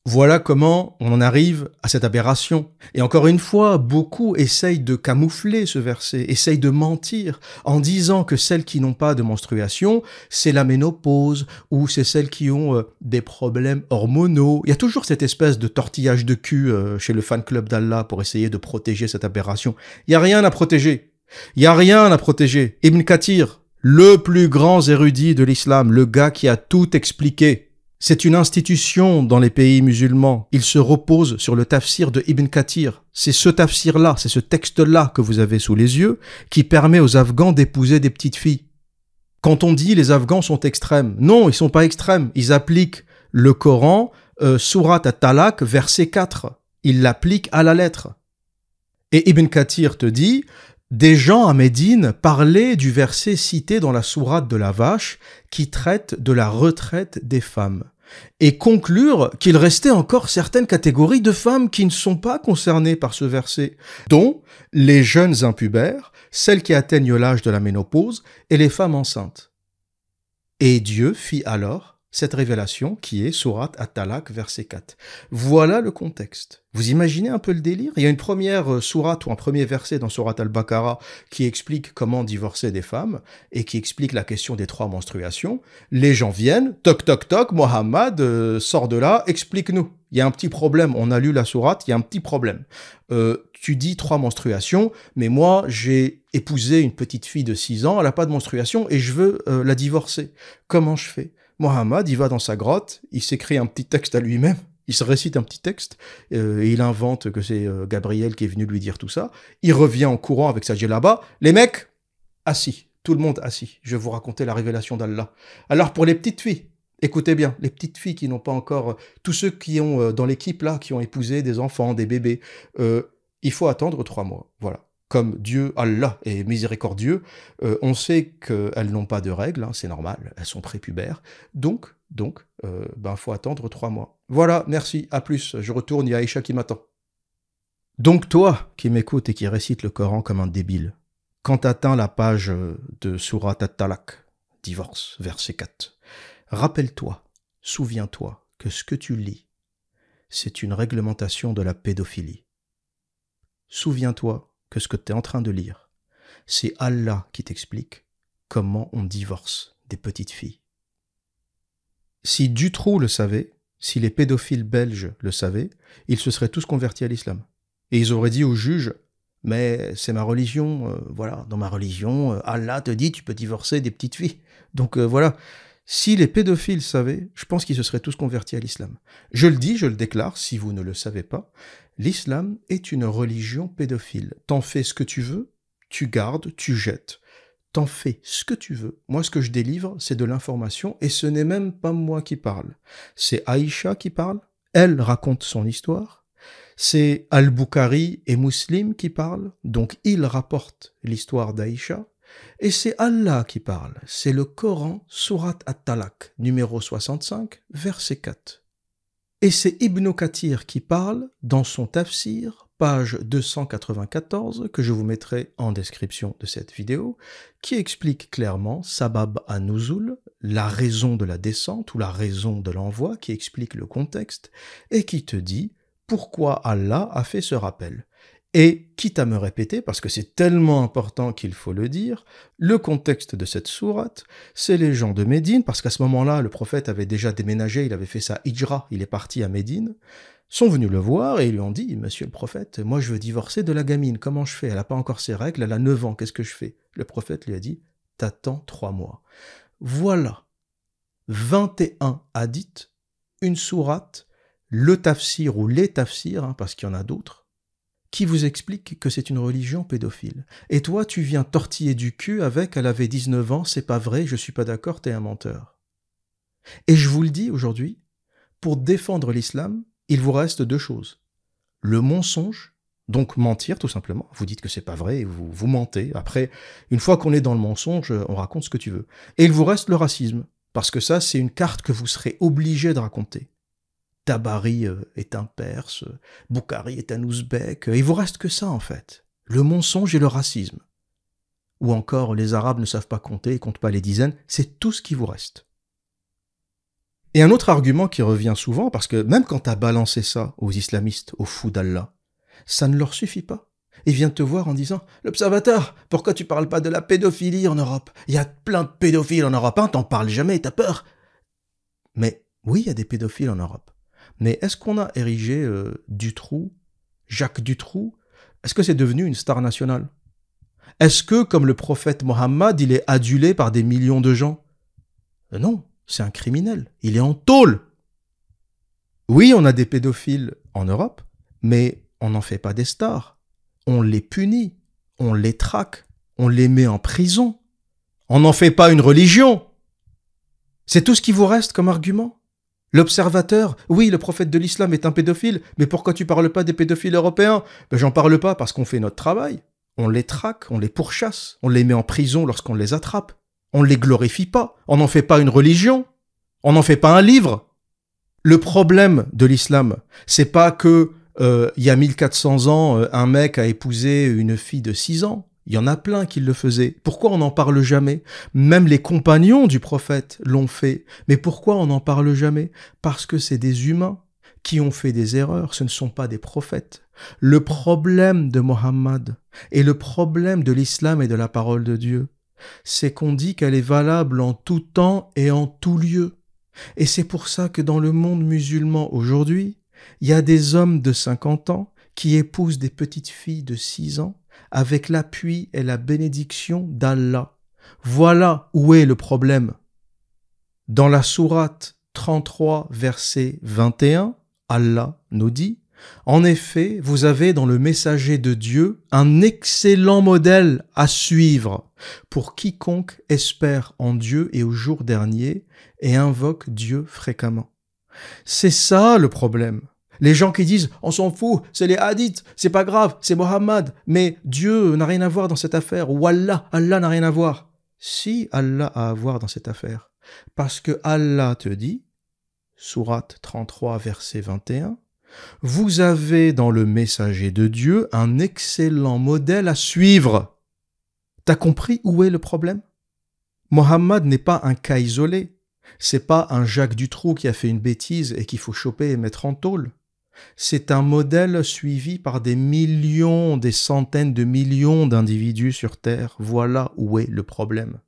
Speaker 1: Voilà comment on en arrive à cette aberration. Et encore une fois, beaucoup essayent de camoufler ce verset, essayent de mentir en disant que celles qui n'ont pas de menstruation, c'est la ménopause ou c'est celles qui ont euh, des problèmes hormonaux. Il y a toujours cette espèce de tortillage de cul euh, chez le fan club d'Allah pour essayer de protéger cette aberration. Il n'y a rien à protéger. Il n'y a rien à protéger. Ibn Kathir, le plus grand érudit de l'islam, le gars qui a tout expliqué, c'est une institution dans les pays musulmans. Il se repose sur le tafsir de Ibn Kathir. C'est ce tafsir-là, c'est ce texte-là que vous avez sous les yeux qui permet aux Afghans d'épouser des petites filles. Quand on dit les Afghans sont extrêmes, non, ils sont pas extrêmes. Ils appliquent le Coran, euh, Surat At-Talak, verset 4. Ils l'appliquent à la lettre. Et Ibn Kathir te dit, des gens à Médine parlaient du verset cité dans la sourate de la vache qui traite de la retraite des femmes et conclure qu'il restait encore certaines catégories de femmes qui ne sont pas concernées par ce verset, dont les jeunes impubères, celles qui atteignent l'âge de la ménopause et les femmes enceintes. Et Dieu fit alors cette révélation qui est Sourate at talak verset 4. Voilà le contexte. Vous imaginez un peu le délire Il y a une première euh, sourate ou un premier verset dans Sourate Al-Baqarah qui explique comment divorcer des femmes et qui explique la question des trois menstruations. Les gens viennent, toc toc toc, Mohammed, sors euh, sort de là, explique-nous. Il y a un petit problème, on a lu la sourate, il y a un petit problème. Euh, tu dis trois menstruations, mais moi j'ai épousé une petite fille de 6 ans, elle n'a pas de menstruation et je veux la divorcer. Comment je fais Mohammed, il va dans sa grotte, il s'écrit un petit texte à lui-même, il se récite un petit texte, euh, et il invente que c'est euh, Gabriel qui est venu lui dire tout ça. Il revient en courant avec sa là-bas Les mecs, assis, tout le monde assis. Je vais vous raconter la révélation d'Allah. Alors pour les petites filles, Écoutez bien, les petites filles qui n'ont pas encore, euh, tous ceux qui ont dans l'équipe là, qui ont épousé des enfants, des bébés, il faut attendre trois mois. Voilà comme Dieu, Allah est miséricordieux, euh, on sait qu'elles n'ont pas de règles, hein, c'est normal, elles sont prépubères. Donc, donc, euh, ben faut attendre trois mois. Voilà, merci, à plus, je retourne, il y a Aïcha qui m'attend. Donc toi, qui m'écoutes et qui récites le Coran comme un débile, quand t'atteins la page de Surat At-Talak, divorce, verset 4, rappelle-toi, souviens-toi que ce que tu lis, c'est une réglementation de la pédophilie. Souviens-toi que ce que tu es en train de lire. C'est Allah qui t'explique comment on divorce des petites filles. Si Dutroux le savait, si les pédophiles belges le savaient, ils se seraient tous convertis à l'islam. Et ils auraient dit au juge Mais c'est ma religion, euh, voilà, dans ma religion, euh, Allah te dit tu peux divorcer des petites filles. Donc euh, voilà. Si les pédophiles savaient, je pense qu'ils se seraient tous convertis à l'islam. Je le dis, je le déclare, si vous ne le savez pas, l'islam est une religion pédophile. T'en fais ce que tu veux, tu gardes, tu jettes. T'en fais ce que tu veux. Moi, ce que je délivre, c'est de l'information, et ce n'est même pas moi qui parle. C'est Aïcha qui parle, elle raconte son histoire. C'est Al-Bukhari et Muslim qui parlent, donc ils rapportent l'histoire d'Aïcha. Et c'est Allah qui parle. C'est le Coran, Surat At-Talak, numéro 65, verset 4. Et c'est Ibn Kathir qui parle dans son tafsir, page 294, que je vous mettrai en description de cette vidéo, qui explique clairement Sabab an-nuzul, la raison de la descente ou la raison de l'envoi, qui explique le contexte, et qui te dit pourquoi Allah a fait ce rappel. Et quitte à me répéter, parce que c'est tellement important qu'il faut le dire, le contexte de cette sourate, c'est les gens de Médine, parce qu'à ce moment-là, le prophète avait déjà déménagé, il avait fait sa hijra, il est parti à Médine, sont venus le voir et ils lui ont dit, Monsieur le prophète, moi je veux divorcer de la gamine, comment je fais Elle n'a pas encore ses règles, elle a 9 ans, qu'est-ce que je fais Le prophète lui a dit, T'attends trois mois. Voilà 21 hadiths, une sourate, le tafsir ou les tafsirs, hein, parce qu'il y en a d'autres, qui vous explique que c'est une religion pédophile. Et toi, tu viens tortiller du cul avec elle avait 19 ans, c'est pas vrai, je suis pas d'accord, t'es un menteur. Et je vous le dis aujourd'hui, pour défendre l'islam, il vous reste deux choses. Le mensonge, donc mentir tout simplement. Vous dites que c'est pas vrai, vous, vous mentez. Après, une fois qu'on est dans le mensonge, on raconte ce que tu veux. Et il vous reste le racisme, parce que ça, c'est une carte que vous serez obligé de raconter. Tabari euh, est un Perse, euh, Boukari est un Ouzbek, euh, il vous reste que ça en fait, le mensonge et le racisme. Ou encore les Arabes ne savent pas compter et comptent pas les dizaines, c'est tout ce qui vous reste. Et un autre argument qui revient souvent, parce que même quand tu as balancé ça aux islamistes, aux fous d'Allah, ça ne leur suffit pas. Ils viennent te voir en disant L'observateur, pourquoi tu parles pas de la pédophilie en Europe Il y a plein de pédophiles en Europe, hein, t'en parles jamais, t'as peur. Mais oui, il y a des pédophiles en Europe. Mais est-ce qu'on a érigé euh, Dutroux, Jacques Dutroux Est-ce que c'est devenu une star nationale Est-ce que, comme le prophète Mohammed, il est adulé par des millions de gens euh, Non, c'est un criminel. Il est en tôle. Oui, on a des pédophiles en Europe, mais on n'en fait pas des stars. On les punit, on les traque, on les met en prison. On n'en fait pas une religion. C'est tout ce qui vous reste comme argument L'observateur Oui, le prophète de l'islam est un pédophile, mais pourquoi tu parles pas des pédophiles européens ben, J'en parle pas parce qu'on fait notre travail. On les traque, on les pourchasse, on les met en prison lorsqu'on les attrape. On ne les glorifie pas, on n'en fait pas une religion, on n'en fait pas un livre. Le problème de l'islam, c'est pas que euh, il y a 1400 ans, euh, un mec a épousé une fille de 6 ans. Il y en a plein qui le faisaient. Pourquoi on n'en parle jamais Même les compagnons du prophète l'ont fait. Mais pourquoi on n'en parle jamais Parce que c'est des humains qui ont fait des erreurs, ce ne sont pas des prophètes. Le problème de Mohammed et le problème de l'islam et de la parole de Dieu, c'est qu'on dit qu'elle est valable en tout temps et en tout lieu. Et c'est pour ça que dans le monde musulman aujourd'hui, il y a des hommes de 50 ans qui épousent des petites filles de 6 ans avec l'appui et la bénédiction d'Allah. Voilà où est le problème. Dans la sourate 33, verset 21, Allah nous dit En effet, vous avez dans le messager de Dieu un excellent modèle à suivre pour quiconque espère en Dieu et au jour dernier et invoque Dieu fréquemment. C'est ça le problème. Les gens qui disent on s'en fout, c'est les hadiths, c'est pas grave, c'est Mohammed, mais Dieu n'a rien à voir dans cette affaire, ou Allah, Allah n'a rien à voir. Si Allah a à voir dans cette affaire, parce que Allah te dit, Sourate 33, verset 21, vous avez dans le messager de Dieu un excellent modèle à suivre. T'as compris où est le problème Mohammed n'est pas un cas isolé. C'est pas un Jacques Dutroux qui a fait une bêtise et qu'il faut choper et mettre en tôle. C'est un modèle suivi par des millions, des centaines de millions d'individus sur Terre. Voilà où est le problème.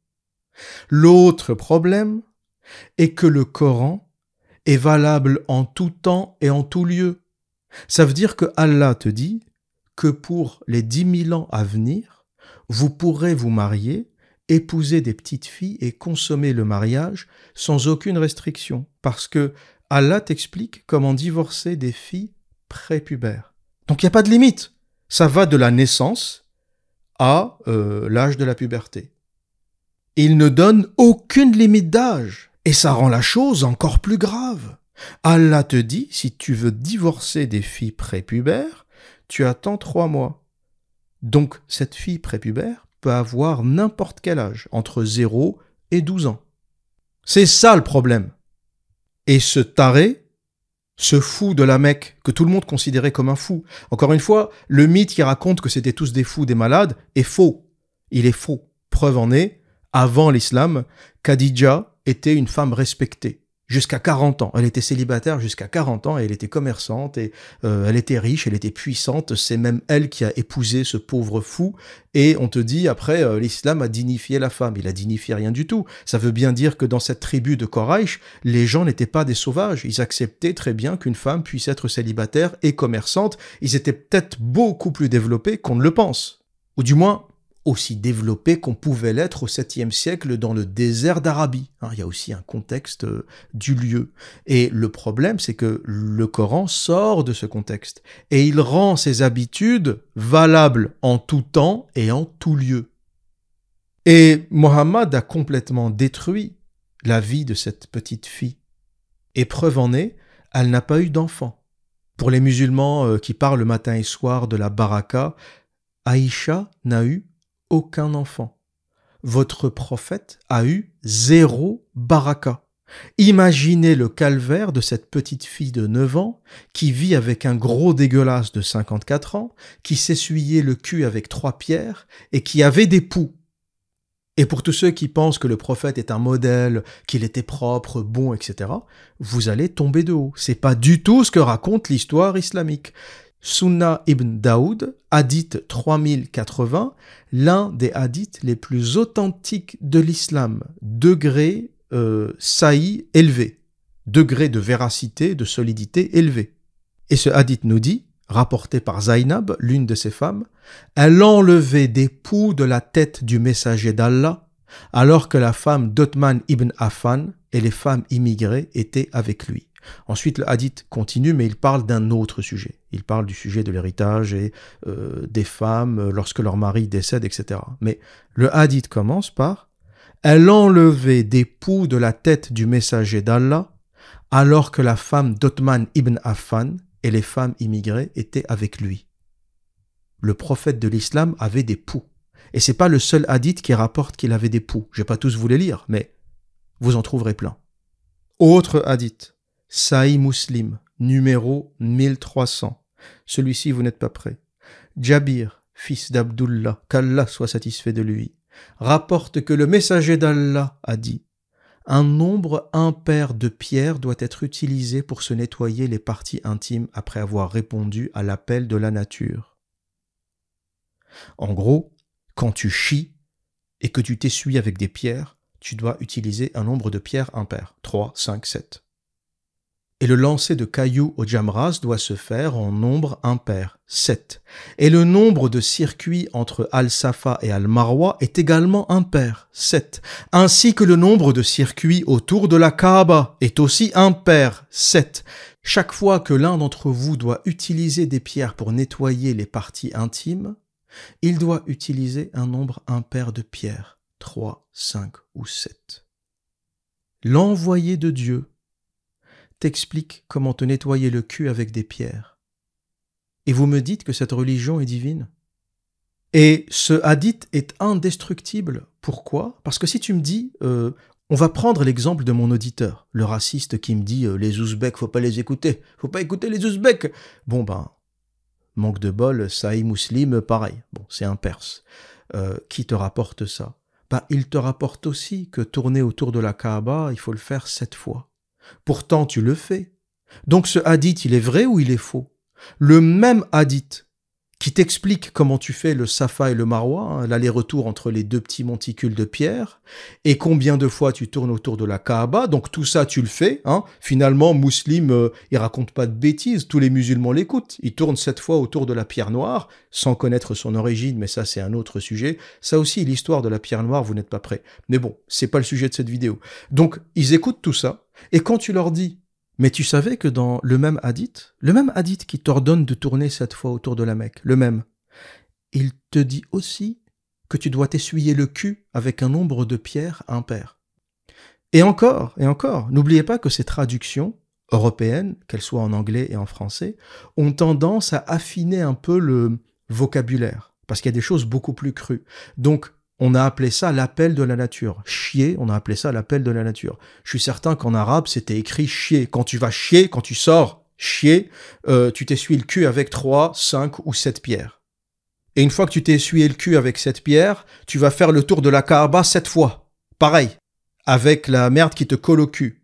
Speaker 1: L'autre problème est que le Coran est valable en tout temps et en tout lieu. Ça veut dire que Allah te dit que pour les dix mille ans à venir, vous pourrez vous marier, épouser des petites filles et consommer le mariage sans aucune restriction, parce que Allah t'explique comment divorcer des filles prépubères. Donc il n'y a pas de limite. Ça va de la naissance à euh, l'âge de la puberté. Il ne donne aucune limite d'âge. Et ça rend la chose encore plus grave. Allah te dit, si tu veux divorcer des filles prépubères, tu attends trois mois. Donc cette fille prépubère peut avoir n'importe quel âge, entre 0 et 12 ans. C'est ça le problème. Et ce taré, ce fou de la Mecque, que tout le monde considérait comme un fou. Encore une fois, le mythe qui raconte que c'était tous des fous, des malades, est faux. Il est faux. Preuve en est, avant l'islam, Khadija était une femme respectée jusqu'à 40 ans. Elle était célibataire jusqu'à 40 ans et elle était commerçante et euh, elle était riche, elle était puissante. C'est même elle qui a épousé ce pauvre fou. Et on te dit après, euh, l'islam a dignifié la femme. Il a dignifié rien du tout. Ça veut bien dire que dans cette tribu de Koraïch, les gens n'étaient pas des sauvages. Ils acceptaient très bien qu'une femme puisse être célibataire et commerçante. Ils étaient peut-être beaucoup plus développés qu'on ne le pense. Ou du moins, aussi développé qu'on pouvait l'être au 7e siècle dans le désert d'Arabie. Hein. il y a aussi un contexte euh, du lieu. Et le problème, c'est que le Coran sort de ce contexte et il rend ses habitudes valables en tout temps et en tout lieu. Et Mohammed a complètement détruit la vie de cette petite fille. Épreuve en est, elle n'a pas eu d'enfant. Pour les musulmans euh, qui parlent le matin et soir de la baraka, Aïcha n'a eu aucun enfant. Votre prophète a eu zéro baraka. Imaginez le calvaire de cette petite fille de 9 ans qui vit avec un gros dégueulasse de 54 ans, qui s'essuyait le cul avec trois pierres et qui avait des poux. Et pour tous ceux qui pensent que le prophète est un modèle, qu'il était propre, bon, etc., vous allez tomber de haut. C'est pas du tout ce que raconte l'histoire islamique. Sunna ibn Daoud, hadith 3080, l'un des hadiths les plus authentiques de l'islam, degré euh, élevé, degré de véracité, de solidité élevé. Et ce hadith nous dit, rapporté par Zainab, l'une de ses femmes, elle enlevait des poux de la tête du messager d'Allah, alors que la femme d'Othman ibn Affan et les femmes immigrées étaient avec lui. Ensuite, le hadith continue, mais il parle d'un autre sujet. Il parle du sujet de l'héritage et euh, des femmes euh, lorsque leur mari décède, etc. Mais le hadith commence par Elle enlevait des poux de la tête du messager d'Allah, alors que la femme d'Othman ibn Affan et les femmes immigrées étaient avec lui. Le prophète de l'islam avait des poux. Et c'est pas le seul hadith qui rapporte qu'il avait des poux. Je vais pas tous vous les lire, mais vous en trouverez plein. Autre hadith. Saïd Muslim, numéro 1300. Celui-ci, vous n'êtes pas prêt. Jabir, fils d'Abdullah, qu'Allah soit satisfait de lui, rapporte que le messager d'Allah a dit Un nombre impair de pierres doit être utilisé pour se nettoyer les parties intimes après avoir répondu à l'appel de la nature. En gros, quand tu chies et que tu t'essuies avec des pierres, tu dois utiliser un nombre de pierres impair 3, 5, 7 et le lancer de cailloux au Jamras doit se faire en nombre impair, 7. Et le nombre de circuits entre Al-Safa et Al-Marwa est également impair, 7. Ainsi que le nombre de circuits autour de la Kaaba est aussi impair, 7. Chaque fois que l'un d'entre vous doit utiliser des pierres pour nettoyer les parties intimes, il doit utiliser un nombre impair de pierres, 3, 5 ou 7. L'envoyé de Dieu explique comment te nettoyer le cul avec des pierres. Et vous me dites que cette religion est divine Et ce hadith est indestructible. Pourquoi Parce que si tu me dis, euh, on va prendre l'exemple de mon auditeur, le raciste qui me dit euh, les Ouzbeks, faut pas les écouter, faut pas écouter les Ouzbeks. Bon ben, manque de bol, Saï Muslim, pareil. Bon, c'est un Perse euh, qui te rapporte ça. Ben, il te rapporte aussi que tourner autour de la Kaaba, il faut le faire sept fois. Pourtant tu le fais. Donc ce hadith, il est vrai ou il est faux Le même hadith qui t'explique comment tu fais le Safa et le Marwa, hein, l'aller-retour entre les deux petits monticules de pierre, et combien de fois tu tournes autour de la Kaaba. Donc tout ça, tu le fais. Hein. Finalement, Muslim, euh, il raconte pas de bêtises. Tous les musulmans l'écoutent. ils tournent cette fois autour de la pierre noire, sans connaître son origine, mais ça, c'est un autre sujet. Ça aussi, l'histoire de la pierre noire, vous n'êtes pas prêt Mais bon, c'est pas le sujet de cette vidéo. Donc, ils écoutent tout ça. Et quand tu leur dis, mais tu savais que dans le même hadith, le même hadith qui t'ordonne de tourner cette fois autour de la Mecque, le même, il te dit aussi que tu dois t'essuyer le cul avec un nombre de pierres impaires. Et encore, et encore, n'oubliez pas que ces traductions européennes, qu'elles soient en anglais et en français, ont tendance à affiner un peu le vocabulaire, parce qu'il y a des choses beaucoup plus crues. Donc, on a appelé ça l'appel de la nature. Chier, on a appelé ça l'appel de la nature. Je suis certain qu'en arabe, c'était écrit chier. Quand tu vas chier, quand tu sors chier, euh, tu t'essuies le cul avec 3, 5 ou 7 pierres. Et une fois que tu t'es essuyé le cul avec sept pierres, tu vas faire le tour de la Kaaba sept fois. Pareil, avec la merde qui te colle au cul.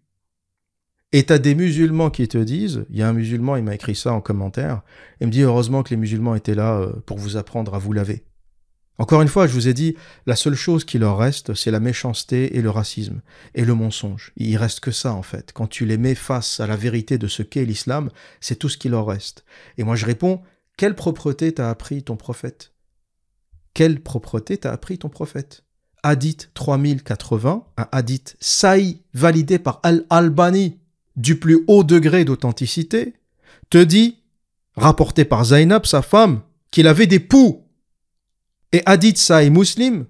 Speaker 1: Et t'as des musulmans qui te disent, il y a un musulman, il m'a écrit ça en commentaire, il me dit heureusement que les musulmans étaient là euh, pour vous apprendre à vous laver. Encore une fois, je vous ai dit, la seule chose qui leur reste, c'est la méchanceté et le racisme, et le mensonge. Il reste que ça, en fait. Quand tu les mets face à la vérité de ce qu'est l'islam, c'est tout ce qui leur reste. Et moi, je réponds, quelle propreté t'a appris ton prophète Quelle propreté t'a appris ton prophète Hadith 3080, un hadith saï validé par Al-Albani, du plus haut degré d'authenticité, te dit, rapporté par Zainab, sa femme, qu'il avait des poux et Hadith Sahih Muslim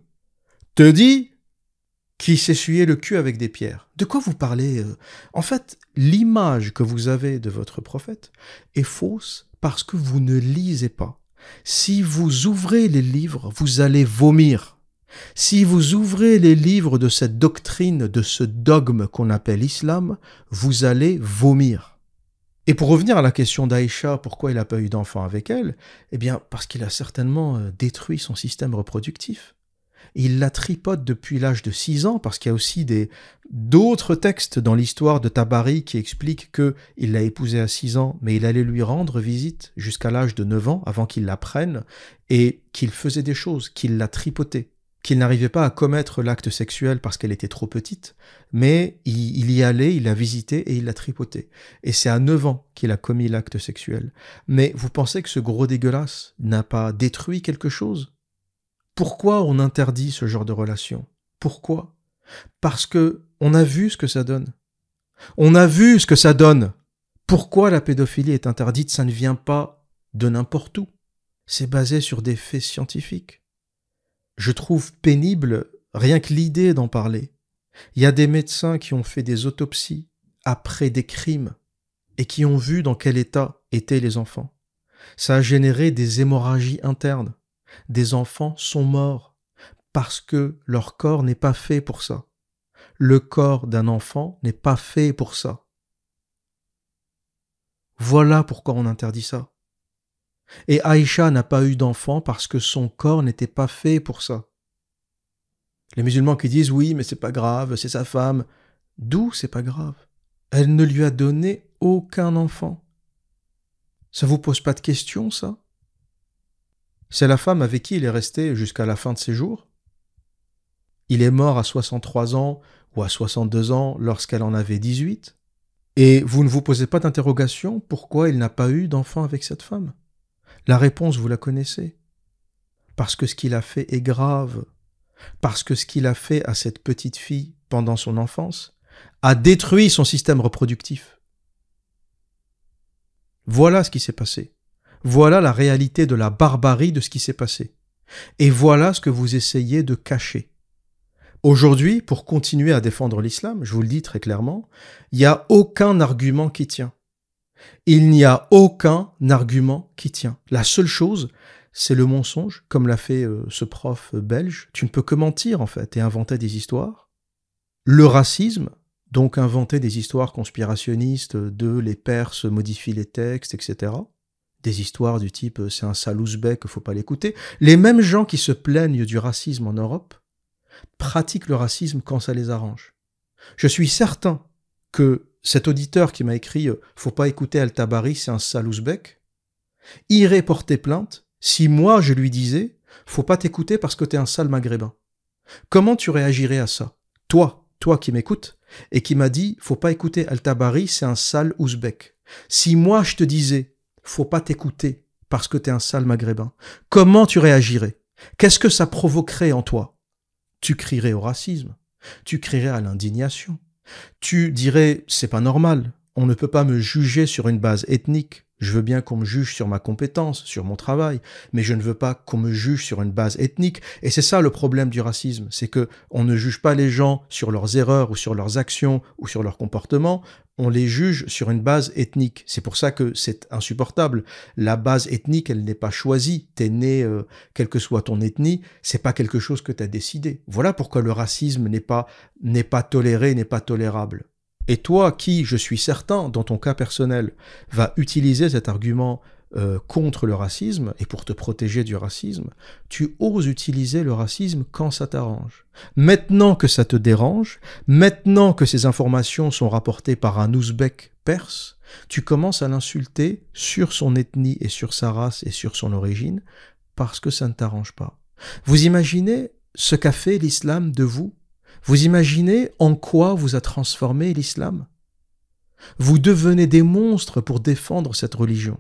Speaker 1: te dit qui s'essuyait le cul avec des pierres. De quoi vous parlez euh En fait, l'image que vous avez de votre prophète est fausse parce que vous ne lisez pas. Si vous ouvrez les livres, vous allez vomir. Si vous ouvrez les livres de cette doctrine, de ce dogme qu'on appelle islam, vous allez vomir. Et pour revenir à la question d'Aïcha, pourquoi il n'a pas eu d'enfant avec elle Eh bien, parce qu'il a certainement euh, détruit son système reproductif. il la tripote depuis l'âge de 6 ans, parce qu'il y a aussi des d'autres textes dans l'histoire de Tabari qui expliquent que il l'a épousée à 6 ans, mais il allait lui rendre visite jusqu'à l'âge de 9 ans, avant qu'il la prenne, et qu'il faisait des choses, qu'il la tripotait qu'il n'arrivait pas à commettre l'acte sexuel parce qu'elle était trop petite, mais il, y allait, il la visitait et il la tripotait. Et c'est à 9 ans qu'il a commis l'acte sexuel. Mais vous pensez que ce gros dégueulasse n'a pas détruit quelque chose Pourquoi on interdit ce genre de relation Pourquoi Parce que on a vu ce que ça donne. On a vu ce que ça donne. Pourquoi la pédophilie est interdite Ça ne vient pas de n'importe où. C'est basé sur des faits scientifiques je trouve pénible rien que l'idée d'en parler. Il y a des médecins qui ont fait des autopsies après des crimes et qui ont vu dans quel état étaient les enfants. Ça a généré des hémorragies internes. Des enfants sont morts parce que leur corps n'est pas fait pour ça. Le corps d'un enfant n'est pas fait pour ça. Voilà pourquoi on interdit ça. Et Aïcha n'a pas eu d'enfant parce que son corps n'était pas fait pour ça. Les musulmans qui disent oui, mais c'est pas grave, c'est sa femme. D'où c'est pas grave Elle ne lui a donné aucun enfant. Ça vous pose pas de questions, ça C'est la femme avec qui il est resté jusqu'à la fin de ses jours Il est mort à 63 ans ou à 62 ans lorsqu'elle en avait 18 Et vous ne vous posez pas d'interrogation pourquoi il n'a pas eu d'enfant avec cette femme la réponse, vous la connaissez. Parce que ce qu'il a fait est grave. Parce que ce qu'il a fait à cette petite fille pendant son enfance a détruit son système reproductif. Voilà ce qui s'est passé. Voilà la réalité de la barbarie de ce qui s'est passé. Et voilà ce que vous essayez de cacher. Aujourd'hui, pour continuer à défendre l'islam, je vous le dis très clairement, il n'y a aucun argument qui tient. Il n'y a aucun argument qui tient. La seule chose, c'est le mensonge, comme l'a fait euh, ce prof euh, belge. Tu ne peux que mentir, en fait, et inventer des histoires. Le racisme, donc inventer des histoires conspirationnistes euh, de les Perses modifient les textes, etc. Des histoires du type c'est un sale ne faut pas l'écouter. Les mêmes gens qui se plaignent du racisme en Europe pratiquent le racisme quand ça les arrange. Je suis certain que cet auditeur qui m'a écrit euh, Faut pas écouter Al-Tabari, c'est un sale ouzbek irait porter plainte si moi je lui disais Faut pas t'écouter parce que t'es un sale maghrébin. Comment tu réagirais à ça Toi, toi qui m'écoutes et qui m'a dit Faut pas écouter Al-Tabari, c'est un sale ouzbek. Si moi je te disais Faut pas t'écouter parce que t'es un sale maghrébin, comment tu réagirais Qu'est-ce que ça provoquerait en toi Tu crierais au racisme, tu crierais à l'indignation, tu dirais, c'est pas normal, on ne peut pas me juger sur une base ethnique. Je veux bien qu'on me juge sur ma compétence, sur mon travail, mais je ne veux pas qu'on me juge sur une base ethnique. Et c'est ça le problème du racisme, c'est que on ne juge pas les gens sur leurs erreurs ou sur leurs actions ou sur leur comportement, on les juge sur une base ethnique. C'est pour ça que c'est insupportable. La base ethnique, elle n'est pas choisie. T'es né, euh, quelle que soit ton ethnie, c'est pas quelque chose que t'as décidé. Voilà pourquoi le racisme n'est pas, n'est pas toléré, n'est pas tolérable. Et toi qui, je suis certain, dans ton cas personnel, va utiliser cet argument euh, contre le racisme et pour te protéger du racisme, tu oses utiliser le racisme quand ça t'arrange. Maintenant que ça te dérange, maintenant que ces informations sont rapportées par un ouzbek perse, tu commences à l'insulter sur son ethnie et sur sa race et sur son origine parce que ça ne t'arrange pas. Vous imaginez ce qu'a fait l'islam de vous vous imaginez en quoi vous a transformé l'islam Vous devenez des monstres pour défendre cette religion.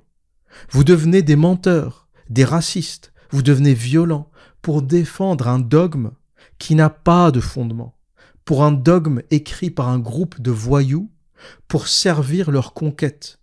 Speaker 1: Vous devenez des menteurs, des racistes, vous devenez violents pour défendre un dogme qui n'a pas de fondement, pour un dogme écrit par un groupe de voyous pour servir leur conquête.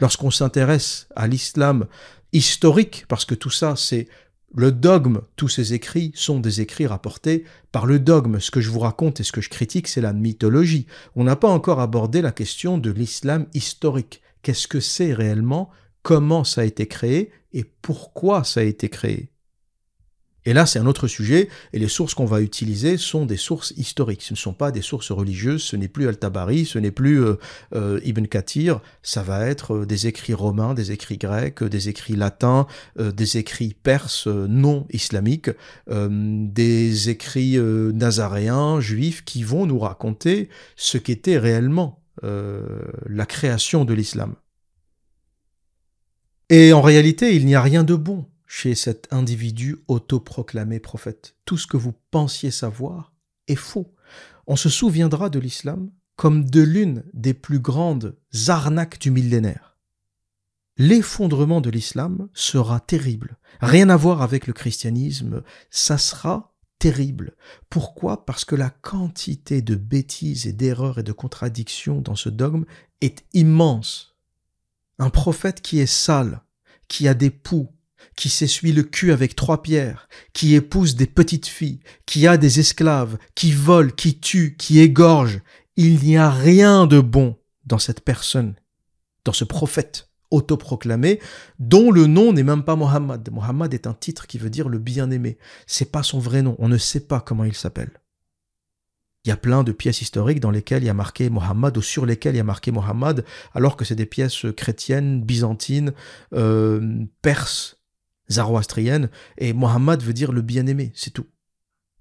Speaker 1: Lorsqu'on s'intéresse à l'islam historique, parce que tout ça c'est le dogme, tous ces écrits sont des écrits rapportés par le dogme. Ce que je vous raconte et ce que je critique, c'est la mythologie. On n'a pas encore abordé la question de l'islam historique. Qu'est-ce que c'est réellement Comment ça a été créé Et pourquoi ça a été créé et là, c'est un autre sujet, et les sources qu'on va utiliser sont des sources historiques, ce ne sont pas des sources religieuses, ce n'est plus Al-Tabari, ce n'est plus euh, euh, Ibn Kathir, ça va être euh, des écrits romains, des écrits grecs, des écrits latins, des écrits perses non islamiques, des écrits nazaréens, juifs, qui vont nous raconter ce qu'était réellement la création de l'islam. Et en réalité, il n'y a rien de bon chez cet individu autoproclamé prophète. Tout ce que vous pensiez savoir est faux. On se souviendra de l'islam comme de l'une des plus grandes arnaques du millénaire. L'effondrement de l'islam sera terrible. Rien à voir avec le christianisme, ça sera terrible. Pourquoi Parce que la quantité de bêtises et d'erreurs et de contradictions dans ce dogme est immense. Un prophète qui est sale, qui a des poux, qui s'essuie le cul avec trois pierres, qui épouse des petites filles, qui a des esclaves, qui vole, qui tue, qui égorge. Il n'y a rien de bon dans cette personne, dans ce prophète autoproclamé, dont le nom n'est même pas Mohammed. Mohammed est un titre qui veut dire le bien-aimé. C'est pas son vrai nom. On ne sait pas comment il s'appelle. Il y a plein de pièces historiques dans lesquelles il y a marqué Mohammed ou sur lesquelles il y a marqué Mohammed, alors que c'est des pièces chrétiennes, byzantines, euh, perses, zoroastrienne, et Mohammed veut dire le bien-aimé, c'est tout.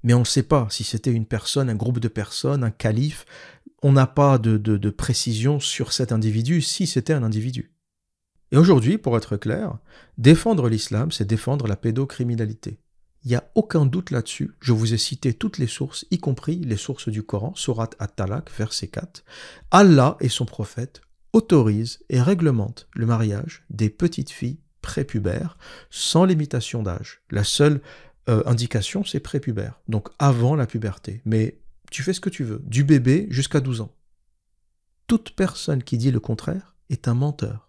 Speaker 1: Mais on ne sait pas si c'était une personne, un groupe de personnes, un calife. On n'a pas de, de, précision sur cet individu, si c'était un individu. Et aujourd'hui, pour être clair, défendre l'islam, c'est défendre la pédocriminalité. Il n'y a aucun doute là-dessus. Je vous ai cité toutes les sources, y compris les sources du Coran, Surat At-Talak, verset 4. Allah et son prophète autorisent et réglementent le mariage des petites filles prépubère, sans limitation d'âge. La seule euh, indication, c'est prépubère, donc avant la puberté. Mais tu fais ce que tu veux, du bébé jusqu'à 12 ans. Toute personne qui dit le contraire est un menteur.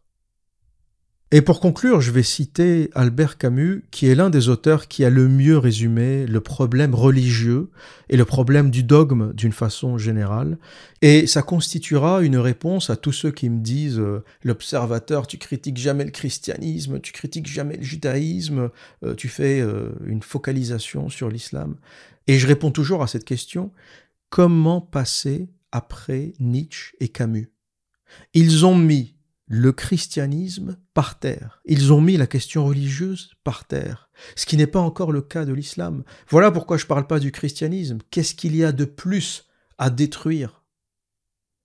Speaker 1: Et pour conclure, je vais citer Albert Camus, qui est l'un des auteurs qui a le mieux résumé le problème religieux et le problème du dogme d'une façon générale, et ça constituera une réponse à tous ceux qui me disent euh, l'observateur, tu critiques jamais le christianisme, tu critiques jamais le judaïsme, euh, tu fais euh, une focalisation sur l'islam. Et je réponds toujours à cette question, comment passer après Nietzsche et Camus Ils ont mis le christianisme par terre. Ils ont mis la question religieuse par terre, ce qui n'est pas encore le cas de l'islam. Voilà pourquoi je ne parle pas du christianisme. Qu'est-ce qu'il y a de plus à détruire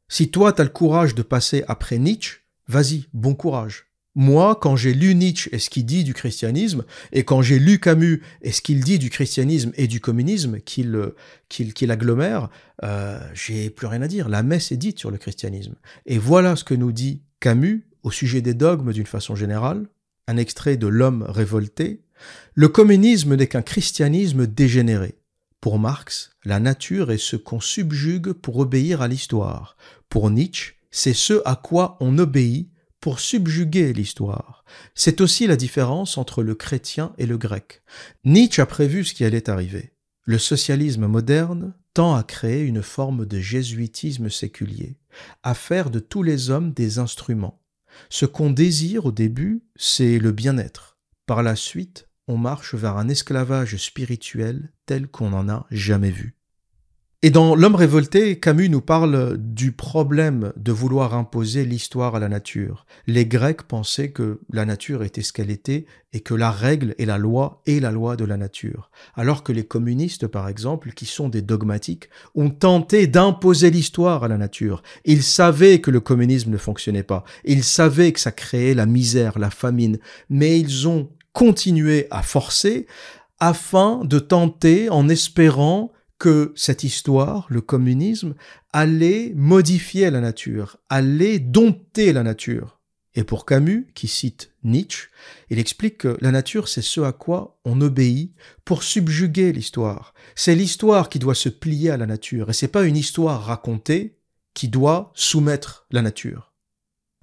Speaker 1: Si toi, tu as le courage de passer après Nietzsche, vas-y, bon courage. Moi, quand j'ai lu Nietzsche et ce qu'il dit du christianisme, et quand j'ai lu Camus et ce qu'il dit du christianisme et du communisme qu'il euh, qu'il agglomère, euh, j'ai plus rien à dire. La messe est dite sur le christianisme. Et voilà ce que nous dit Camus au sujet des dogmes d'une façon générale, un extrait de L'homme révolté, le communisme n'est qu'un christianisme dégénéré. Pour Marx, la nature est ce qu'on subjugue pour obéir à l'histoire. Pour Nietzsche, c'est ce à quoi on obéit pour subjuguer l'histoire. C'est aussi la différence entre le chrétien et le grec. Nietzsche a prévu ce qui allait arriver. Le socialisme moderne tend à créer une forme de jésuitisme séculier, à faire de tous les hommes des instruments. Ce qu'on désire au début, c'est le bien-être. Par la suite, on marche vers un esclavage spirituel tel qu'on n'en a jamais vu. Et dans L'homme révolté, Camus nous parle du problème de vouloir imposer l'histoire à la nature. Les Grecs pensaient que la nature était ce qu'elle était et que la règle et la loi est la loi de la nature. Alors que les communistes, par exemple, qui sont des dogmatiques, ont tenté d'imposer l'histoire à la nature. Ils savaient que le communisme ne fonctionnait pas. Ils savaient que ça créait la misère, la famine. Mais ils ont continué à forcer afin de tenter, en espérant que cette histoire, le communisme, allait modifier la nature, allait dompter la nature. Et pour Camus, qui cite Nietzsche, il explique que la nature, c'est ce à quoi on obéit pour subjuguer l'histoire. C'est l'histoire qui doit se plier à la nature, et c'est pas une histoire racontée qui doit soumettre la nature.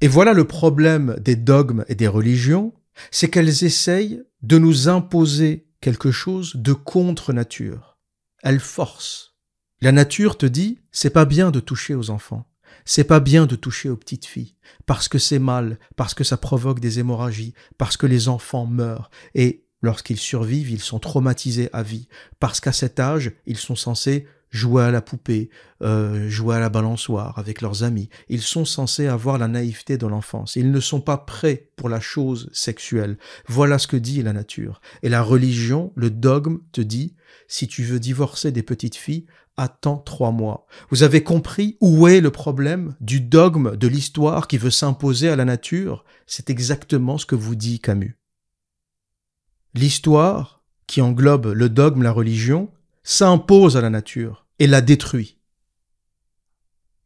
Speaker 1: Et voilà le problème des dogmes et des religions, c'est qu'elles essayent de nous imposer quelque chose de contre nature elle force. La nature te dit, c'est pas bien de toucher aux enfants. C'est pas bien de toucher aux petites filles, parce que c'est mal, parce que ça provoque des hémorragies, parce que les enfants meurent, et lorsqu'ils survivent, ils sont traumatisés à vie, parce qu'à cet âge, ils sont censés jouer à la poupée, euh, à la balançoire avec leurs amis. Ils sont censés avoir la naïveté de l'enfance. Ils ne sont pas prêts pour la chose sexuelle. Voilà ce que dit la nature. Et la religion, le dogme, te dit, si tu veux divorcer des petites filles, attends trois mois. Vous avez compris où est le problème du dogme de l'histoire qui veut s'imposer à la nature C'est exactement ce que vous dit Camus. L'histoire, qui englobe le dogme, la religion, s'impose à la nature et la détruit.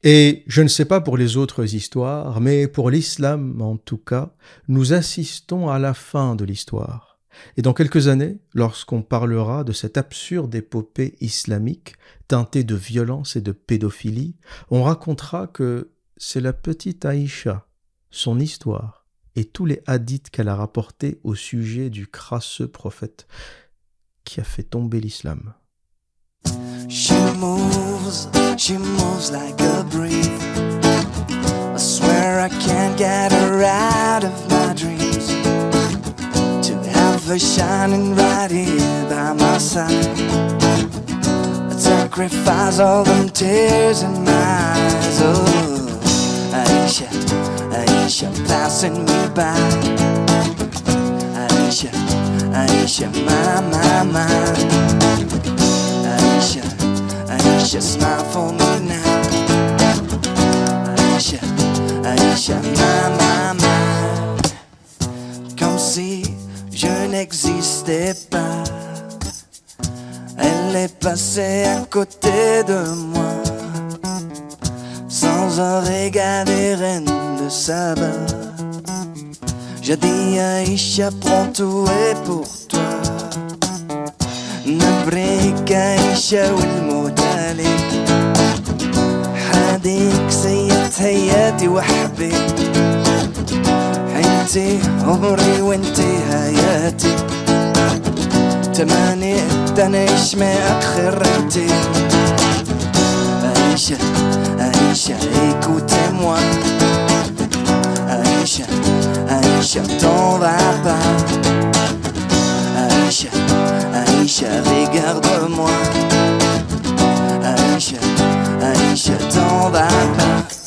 Speaker 1: Et je ne sais pas pour les autres histoires, mais pour l'islam en tout cas, nous assistons à la fin de l'histoire. Et dans quelques années, lorsqu'on parlera de cette absurde épopée islamique teintée de violence et de pédophilie, on racontera que c'est la petite Aïcha, son histoire et tous les hadiths qu'elle a rapportés au sujet du crasseux prophète qui a fait tomber l'islam.
Speaker 3: She moves, she moves like a breeze. I swear I can't get her out of my dreams. To have her shining right here by my side. i sacrifice all them tears in my eyes. Oh, Aisha, Aisha passing me by. Aisha, Aisha, my, my, my. Aïcha, Aïcha smile for me now. mama maman Comme si je n'existais pas. Elle est passée à côté de moi. Sans un regard des reines de sabbat. J'ai dit Aïcha, prends tout et pour toi. بريك عيشة والموت عليك حديك سيد حياتي وحبيك انتي عمري وانتي حياتي تماني تنعيش ما أخرتي عيشة عيشة ايكو وتموى عيشة عيشة t'en vas Aïcha, Aïcha, regarde-moi. Aïcha, Aïcha, t'en vas pas.